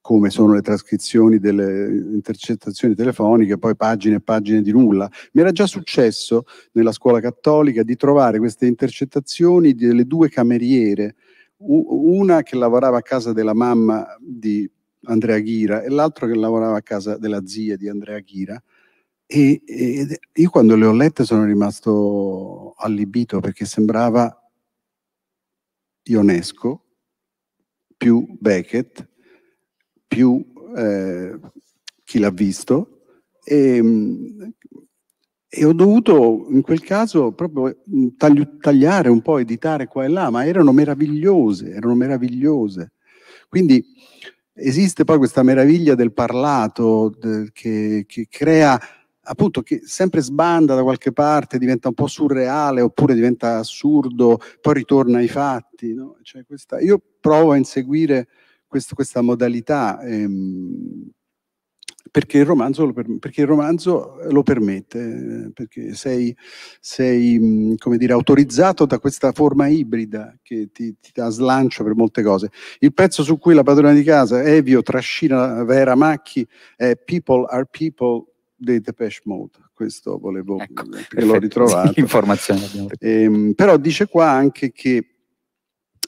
S2: come sono le trascrizioni delle intercettazioni telefoniche, poi pagine e pagine di nulla. Mi era già successo nella scuola cattolica di trovare queste intercettazioni delle due cameriere, una che lavorava a casa della mamma di Andrea Ghira e l'altra che lavorava a casa della zia di Andrea Ghira. E, e io quando le ho lette sono rimasto allibito perché sembrava Ionesco più Beckett più eh, chi l'ha visto e, ehm, e, ho dovuto in quel caso proprio mm, tagliare un po', editare qua e là, ma erano meravigliose, erano meravigliose. Quindi esiste poi questa meraviglia del parlato de, che, che crea appunto che sempre sbanda da qualche parte, diventa un po' surreale oppure diventa assurdo, poi ritorna ai fatti. No? Cioè questa, io provo a inseguire questo, questa modalità ehm, perché, il lo, perché, il romanzo lo permette, perché sei, sei mm, dire, autorizzato da questa forma ibrida che ti, ti dà slancio per molte cose. Il pezzo su cui la padrona di casa, Evio, trascina Vera Macchi è People are People dei Depeche Mode, questo volevo ecco, che l'ho ritrovato. [LAUGHS]
S1: Informazione.
S2: E, ehm, però dice qua anche che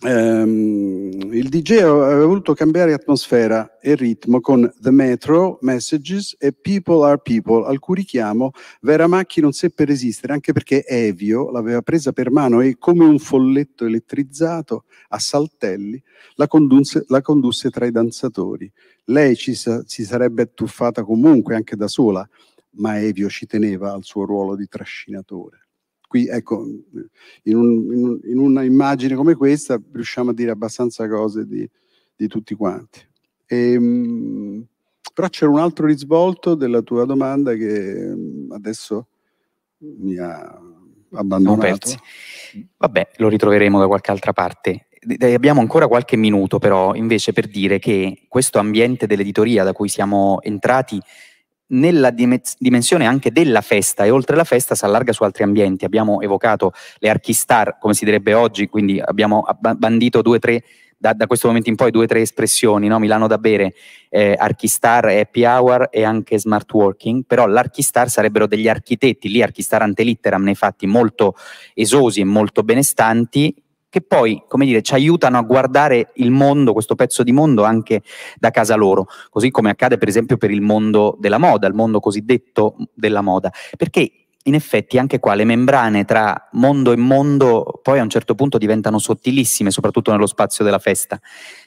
S2: Um, il DJ aveva voluto cambiare atmosfera e ritmo con The Metro, Messages e People Are People, al cui richiamo Vera Macchi non seppe resistere, anche perché Evio l'aveva presa per mano e, come un folletto elettrizzato, a saltelli, la, condunse, la condusse tra i danzatori. Lei ci, sa, si sarebbe tuffata comunque, anche da sola, ma Evio ci teneva al suo ruolo di trascinatore qui ecco, in, un, in, una immagine come questa riusciamo a dire abbastanza cose di, di tutti quanti. E, ehm, però c'era un altro risvolto della tua domanda che mm, adesso mi ha
S1: abbandonato. Vabbè, lo ritroveremo da qualche altra parte. Abbiamo ancora qualche minuto però invece per dire che questo ambiente dell'editoria da cui siamo entrati nella dimensione anche della festa e oltre la festa si allarga su altri ambienti. Abbiamo evocato le archistar, come si direbbe oggi, quindi abbiamo bandito due o tre da, da, questo momento in poi due o tre espressioni, no? Milano da bere, eh, Archistar, Happy Hour e anche Smart Working, però l'Archistar sarebbero degli architetti, lì Archistar ante litteram, nei fatti molto esosi e molto benestanti che poi, come dire, ci aiutano a guardare il mondo, questo pezzo di mondo anche da casa loro, così come accade per esempio per il mondo della moda, il mondo cosiddetto della moda, perché in effetti anche qua le membrane tra mondo e mondo poi a un certo punto diventano sottilissime, soprattutto nello spazio della festa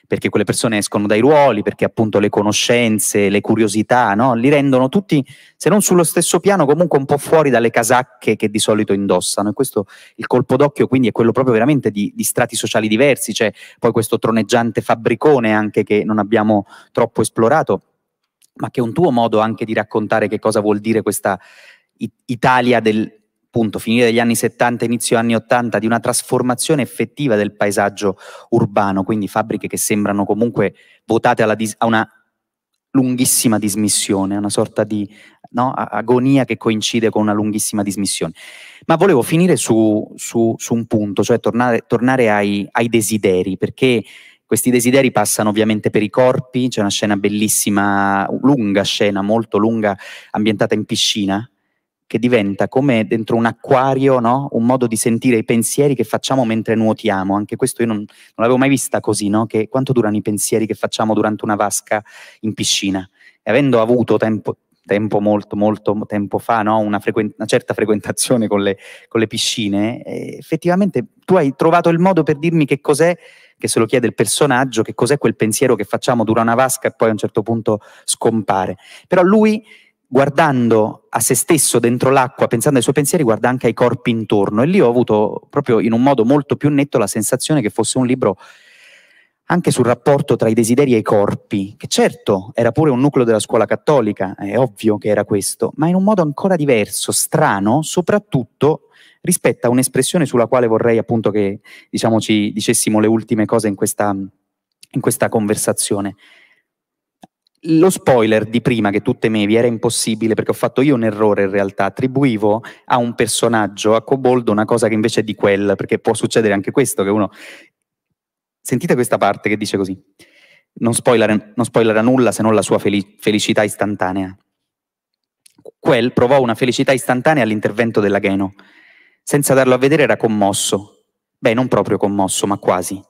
S1: perché quelle persone escono dai ruoli, perché appunto le conoscenze, le curiosità, no? li rendono tutti, se non sullo stesso piano, comunque un po' fuori dalle casacche che di solito indossano. E questo il colpo d'occhio quindi è quello proprio veramente di, di strati sociali diversi, c'è cioè poi questo troneggiante fabbricone anche che non abbiamo troppo esplorato, ma che è un tuo modo anche di raccontare che cosa vuol dire questa Italia del appunto finire degli anni 70, inizio anni 80, di una trasformazione effettiva del paesaggio urbano, quindi fabbriche che sembrano comunque votate dis- a una lunghissima dismissione, una sorta di no, agonia che coincide con una lunghissima dismissione. Ma volevo finire su, su, su un punto, cioè tornare, tornare ai, ai, desideri, perché questi desideri passano ovviamente per i corpi, c'è una scena bellissima, lunga scena, molto lunga, ambientata in piscina, che diventa come dentro un acquario, no? un modo di sentire i pensieri che facciamo mentre nuotiamo. Anche questo io non, non l'avevo mai vista così, no? che quanto durano i pensieri che facciamo durante una vasca in piscina. E avendo avuto tempo, tempo molto, molto tempo fa, no? una, frequen- una, certa frequentazione con le, con le piscine, eh, effettivamente tu hai trovato il modo per dirmi che cos'è, che se lo chiede il personaggio, che cos'è quel pensiero che facciamo dura una vasca e poi a un certo punto scompare. Però lui guardando a se stesso dentro l'acqua, pensando ai suoi pensieri, guarda anche ai corpi intorno. E lì ho avuto proprio in un modo molto più netto la sensazione che fosse un libro anche sul rapporto tra i desideri e i corpi, che certo era pure un nucleo della scuola cattolica, è ovvio che era questo, ma in un modo ancora diverso, strano, soprattutto rispetto a un'espressione sulla quale vorrei appunto che diciamo, ci dicessimo le ultime cose in questa, in questa conversazione lo spoiler di prima che tu temevi era impossibile perché ho fatto io un errore in realtà, attribuivo a un personaggio, a Coboldo, una cosa che invece è di quel, perché può succedere anche questo, che uno... Sentite questa parte che dice così, non spoilerà, non spoilerà nulla se non la sua felicità istantanea. Quel provò una felicità istantanea all'intervento della dell'Agheno. Senza darlo a vedere era commosso. Beh, non proprio commosso, ma quasi.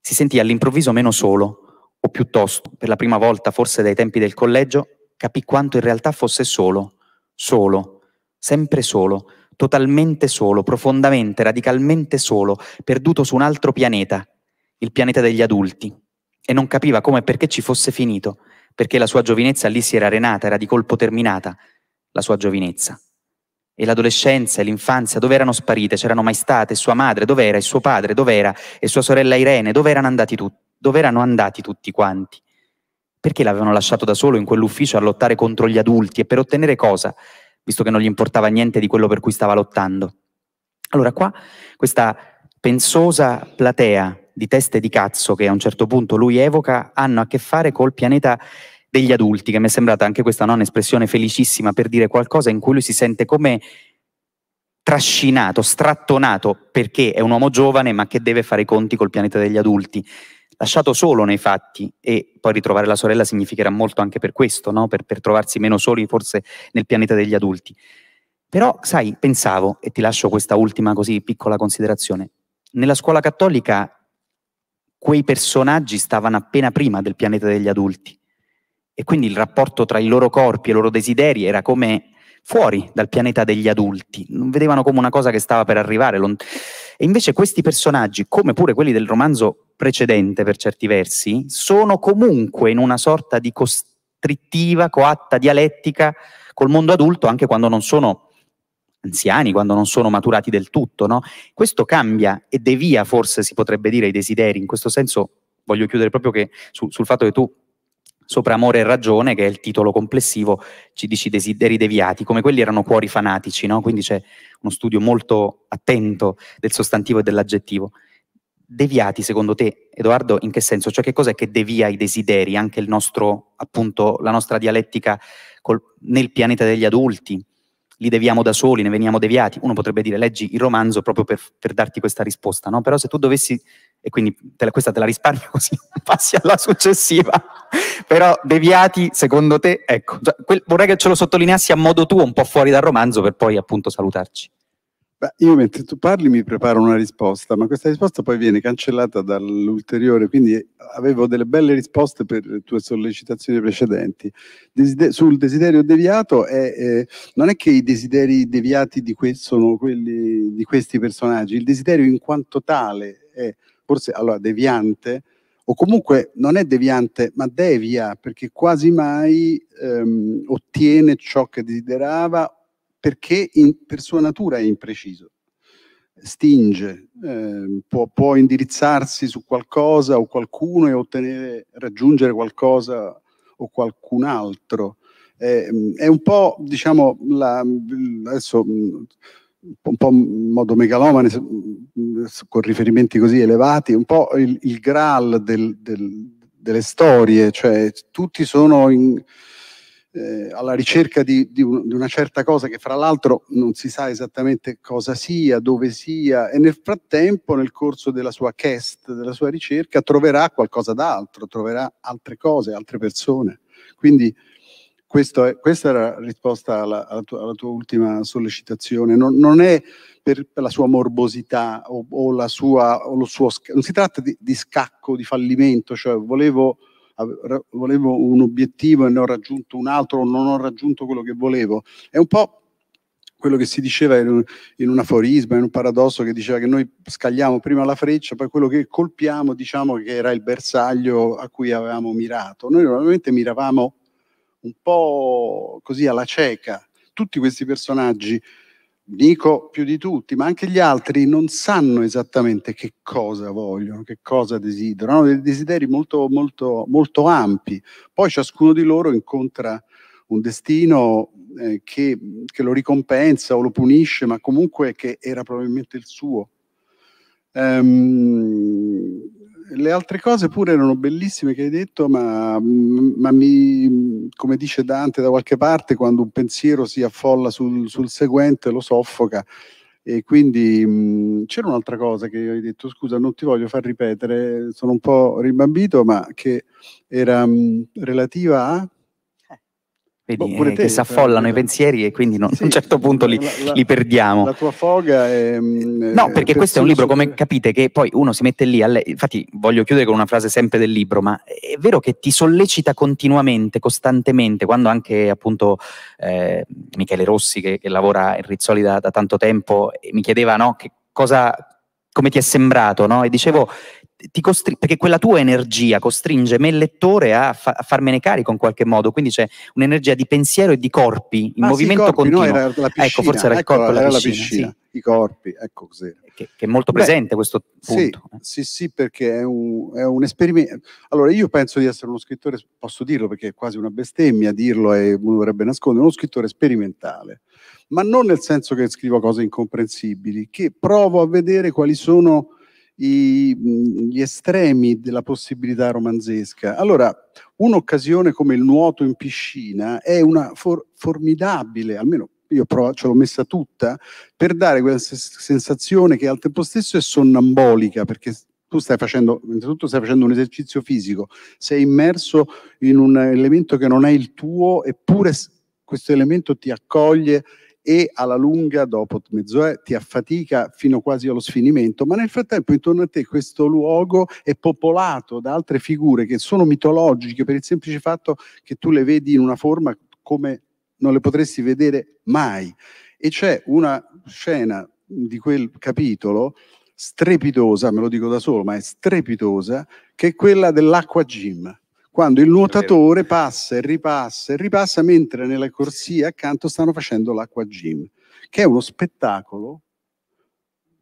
S1: Si sentì all'improvviso meno solo, o piuttosto, per la prima volta forse dai tempi del collegio, capì quanto in realtà fosse solo, solo, sempre solo, totalmente solo, profondamente, radicalmente solo, perduto su un altro pianeta, il pianeta degli adulti, e non capiva come e perché ci fosse finito, perché la sua giovinezza lì si era arenata, era di colpo terminata, la sua giovinezza. E l'adolescenza e l'infanzia dove erano sparite? C'erano mai state? Sua madre dov'era? E suo padre dov'era? E sua sorella Irene dove erano andati tutti? Dove erano andati tutti quanti? Perché l'avevano lasciato da solo in quell'ufficio a lottare contro gli adulti e per ottenere cosa, visto che non gli importava niente di quello per cui stava lottando? Allora qua questa pensosa platea di teste di cazzo che a un certo punto lui evoca hanno a che fare col pianeta degli adulti, che mi è sembrata anche questa non espressione felicissima per dire qualcosa in cui lui si sente come trascinato, strattonato, perché è un uomo giovane ma che deve fare i conti col pianeta degli adulti lasciato solo nei fatti e poi ritrovare la sorella significherà molto anche per questo, no? per, per trovarsi meno soli forse nel pianeta degli adulti. Però, sai, pensavo, e ti lascio questa ultima così piccola considerazione, nella scuola cattolica quei personaggi stavano appena prima del pianeta degli adulti e quindi il rapporto tra i loro corpi e i loro desideri era come fuori dal pianeta degli adulti, non vedevano come una cosa che stava per arrivare. Lont- e invece questi personaggi, come pure quelli del romanzo precedente per certi versi, sono comunque in una sorta di costrittiva, coatta dialettica col mondo adulto anche quando non sono anziani, quando non sono maturati del tutto. No? Questo cambia e devia, forse si potrebbe dire, i desideri. In questo senso voglio chiudere proprio che, su, sul fatto che tu Sopra Amore e Ragione, che è il titolo complessivo, ci dice desideri deviati, come quelli erano cuori fanatici, no? quindi c'è uno studio molto attento del sostantivo e dell'aggettivo. Deviati, secondo te, Edoardo, in che senso? Cioè che cos'è che devia i desideri, anche nostro, appunto, la nostra dialettica col, nel pianeta degli adulti? li deviamo da soli, ne veniamo deviati. Uno potrebbe dire leggi il romanzo proprio per, per darti questa risposta, no? Però se tu dovessi, e quindi te questa te la risparmio [LAUGHS] così passi alla successiva, [LAUGHS] però deviati secondo te, ecco, cioè, quel, vorrei che ce lo sottolineassi a modo tuo, un po' fuori dal romanzo per poi appunto salutarci
S2: io mentre tu parli mi preparo una risposta, ma questa risposta poi viene cancellata dall'ulteriore, quindi avevo delle belle risposte per le tue sollecitazioni precedenti. Desider- sul desiderio deviato, è, eh, non è che i desideri deviati di que- sono quelli di questi personaggi, il desiderio in quanto tale è forse allora, deviante, o comunque non è deviante, ma devia, perché quasi mai ehm, ottiene ciò che desiderava perché in, per sua natura è impreciso. Stinge, eh, può, può, indirizzarsi su qualcosa o qualcuno e ottenere, raggiungere qualcosa o qualcun altro. Eh, è un po', diciamo, la, adesso mm, un po' in modo megalomane, mm, con riferimenti così elevati, un po' il, il graal del, del, delle storie, cioè tutti sono in, eh, alla ricerca di, di, un, di, una certa cosa che fra l'altro non si sa esattamente cosa sia, dove sia e nel frattempo nel corso della sua quest, della sua ricerca troverà qualcosa d'altro, troverà altre cose, altre persone. Quindi è, questa era la risposta alla, alla, tua, alla tua, ultima sollecitazione. Non, non, è per la sua morbosità o, o, sua, o lo suo... Non si tratta di, di scacco, di fallimento, cioè volevo volevo un obiettivo e ne ho raggiunto un altro, non ho raggiunto quello che volevo. È un po' quello che si diceva in un, in un, aforisma, in un paradosso che diceva che noi scagliamo prima la freccia, poi quello che colpiamo diciamo che era il bersaglio a cui avevamo mirato. Noi normalmente miravamo un po' così alla cieca. Tutti questi personaggi dico più di tutti, ma anche gli altri non sanno esattamente che cosa vogliono, che cosa desiderano, hanno dei desideri molto, molto, molto ampi. Poi ciascuno di loro incontra un destino eh, che, che, lo ricompensa o lo punisce, ma comunque che era probabilmente il suo. Ehm, le altre cose pure erano bellissime che hai detto, ma, mm, ma mi, come dice Dante da qualche parte, quando un pensiero si affolla sul, sul seguente lo soffoca. E quindi mh, mm, c'era un'altra cosa che hai detto, scusa, non ti voglio far ripetere, sono un po' rimbambito, ma che era mh, mm, relativa a... Vedi, Oppure eh, te, che si affollano eh, i
S1: eh, pensieri e quindi non, sì, a un certo punto li, la, li, perdiamo. La
S2: tua foga è... Mm, no, perché per questo è un libro,
S1: come capite, che poi uno si mette lì, alle... infatti voglio chiudere con una frase sempre del libro, ma è vero che ti sollecita continuamente, costantemente, quando anche appunto eh, Michele Rossi, che, che, lavora in Rizzoli da, da tanto tempo, mi chiedeva no, cosa, come ti è sembrato, no? e dicevo costri- perché quella tua energia costringe me il lettore a, fa- a, farmene carico in qualche modo, quindi c'è un'energia di pensiero e di corpi in ah, movimento sì, corpi, continuo. No, piscina, ecco, forse era il ecco, corpo ecco, e la, la piscina, sì. i corpi, ecco così. Che, che è molto presente Beh, questo punto.
S2: Sì, eh. sì, sì, perché è un, è un esperimento. Allora, io penso di essere uno scrittore, posso dirlo perché è quasi una bestemmia dirlo e uno dovrebbe nascondere, uno scrittore sperimentale ma non nel senso che scrivo cose incomprensibili, che provo a vedere quali sono i, gli estremi della possibilità romanzesca. Allora, un'occasione come il nuoto in piscina è una for, formidabile, almeno io provo, ce l'ho messa tutta, per dare quella sensazione che al tempo stesso è sonnambolica, perché tu stai facendo, innanzitutto stai facendo un esercizio fisico, sei immerso in un elemento che non è il tuo, eppure questo elemento ti accoglie e alla lunga, dopo mezz'ora, ti affatica fino quasi allo sfinimento, ma nel frattempo intorno a te questo luogo è popolato da altre figure che sono mitologiche per il semplice fatto che tu le vedi in una forma come non le potresti vedere mai. E c'è una scena di quel capitolo strepitosa, me lo dico da solo, ma è strepitosa, che è quella dell'acqua gym quando il nuotatore passa e ripassa e ripassa mentre nella corsia accanto stanno facendo l'acqua gym, che è uno spettacolo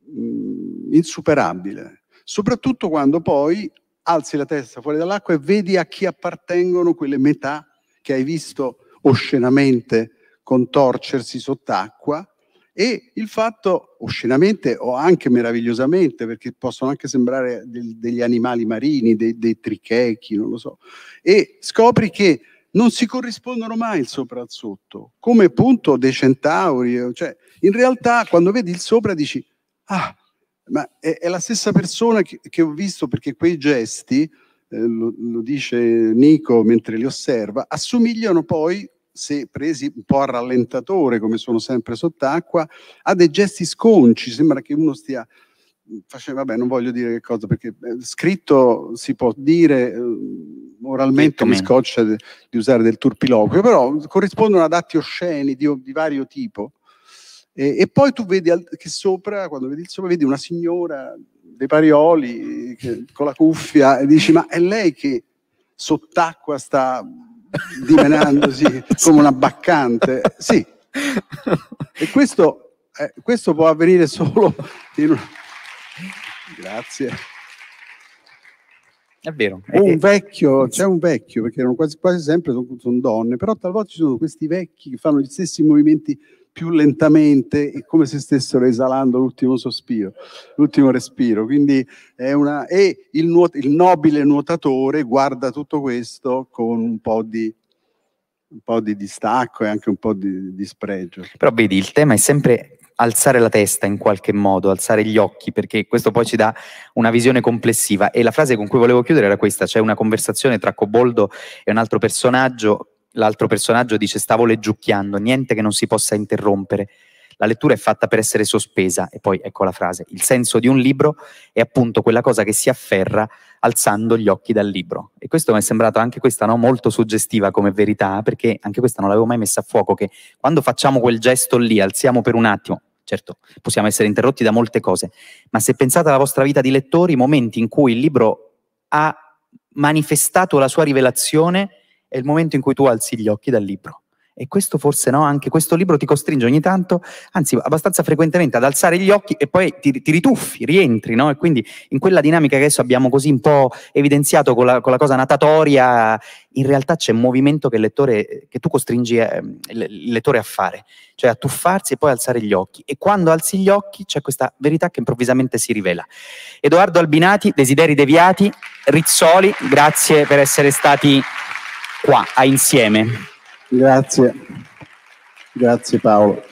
S2: mh, mm, insuperabile, soprattutto quando poi alzi la testa fuori dall'acqua e vedi a chi appartengono quelle metà che hai visto oscenamente contorcersi sott'acqua e il fatto oscenamente o anche meravigliosamente, perché possono anche sembrare del, degli animali marini, dei, dei trichechi, non lo so, e scopri che non si corrispondono mai il sopra al sotto, come appunto dei centauri, eh, cioè in realtà quando vedi il sopra dici, ah, ma è, è la stessa persona che, che, ho visto perché quei gesti, eh, lo, lo dice Nico mentre li osserva, assomigliano poi se presi un po' a rallentatore, come sono sempre sott'acqua, ha dei gesti sconci, sembra che uno stia mm, facendo, vabbè, non voglio dire che cosa, perché eh, scritto si può dire, eh, oralmente mi scoccia di, di usare del turpiloquio, però corrispondono ad atti osceni di, di vario tipo. E, e, poi tu vedi al, che sopra, quando vedi il sopra, vedi una signora dei Parioli che, con la cuffia e dici, ma è lei che sott'acqua sta dimenandosi [LAUGHS] come una baccante. Sì, e questo, eh, questo può avvenire solo in una... Grazie.
S1: È vero. Un eh, eh,
S2: vecchio, eh, c'è un vecchio, perché quasi, quasi sempre sono, sono donne, però talvolta ci sono questi vecchi che fanno gli stessi movimenti più lentamente come se stessero esalando l'ultimo sospiro, l'ultimo respiro. Quindi è una... E il, nuot... il nobile nuotatore guarda tutto questo con un po' di un po' di distacco e anche un
S1: po' di, di spregio. Però vedi, il tema è sempre alzare la testa in qualche modo, alzare gli occhi, perché questo poi ci dà una visione complessiva. E la frase con cui volevo chiudere era questa: c'è una conversazione tra Coboldo e un altro personaggio l'altro personaggio dice stavo leggiucchiando, niente che non si possa interrompere. La lettura è fatta per essere sospesa e poi ecco la frase, il senso di un libro è appunto quella cosa che si afferra alzando gli occhi dal libro. E questo mi è sembrato anche questa no, molto suggestiva come verità, perché anche questa non l'avevo mai messa a fuoco, che quando facciamo quel gesto lì, alziamo per un attimo, certo possiamo essere interrotti da molte cose, ma se pensate alla vostra vita di lettori, i momenti in cui il libro ha manifestato la sua rivelazione, è il momento in cui tu alzi gli occhi dal libro. E questo forse no, anche questo libro ti costringe ogni tanto, anzi abbastanza frequentemente, ad alzare gli occhi e poi ti, ti rituffi, rientri, no? E quindi in quella dinamica che adesso abbiamo così un po' evidenziato con la, con la cosa natatoria, in realtà c'è un movimento che, il lettore, che tu costringi eh, il lettore a fare, cioè a tuffarsi e poi alzare gli occhi. E quando alzi gli occhi c'è questa verità che improvvisamente si rivela. Edoardo Albinati, Desideri Deviati, Rizzoli, grazie per essere stati qua a Insieme. Grazie,
S2: grazie Paolo.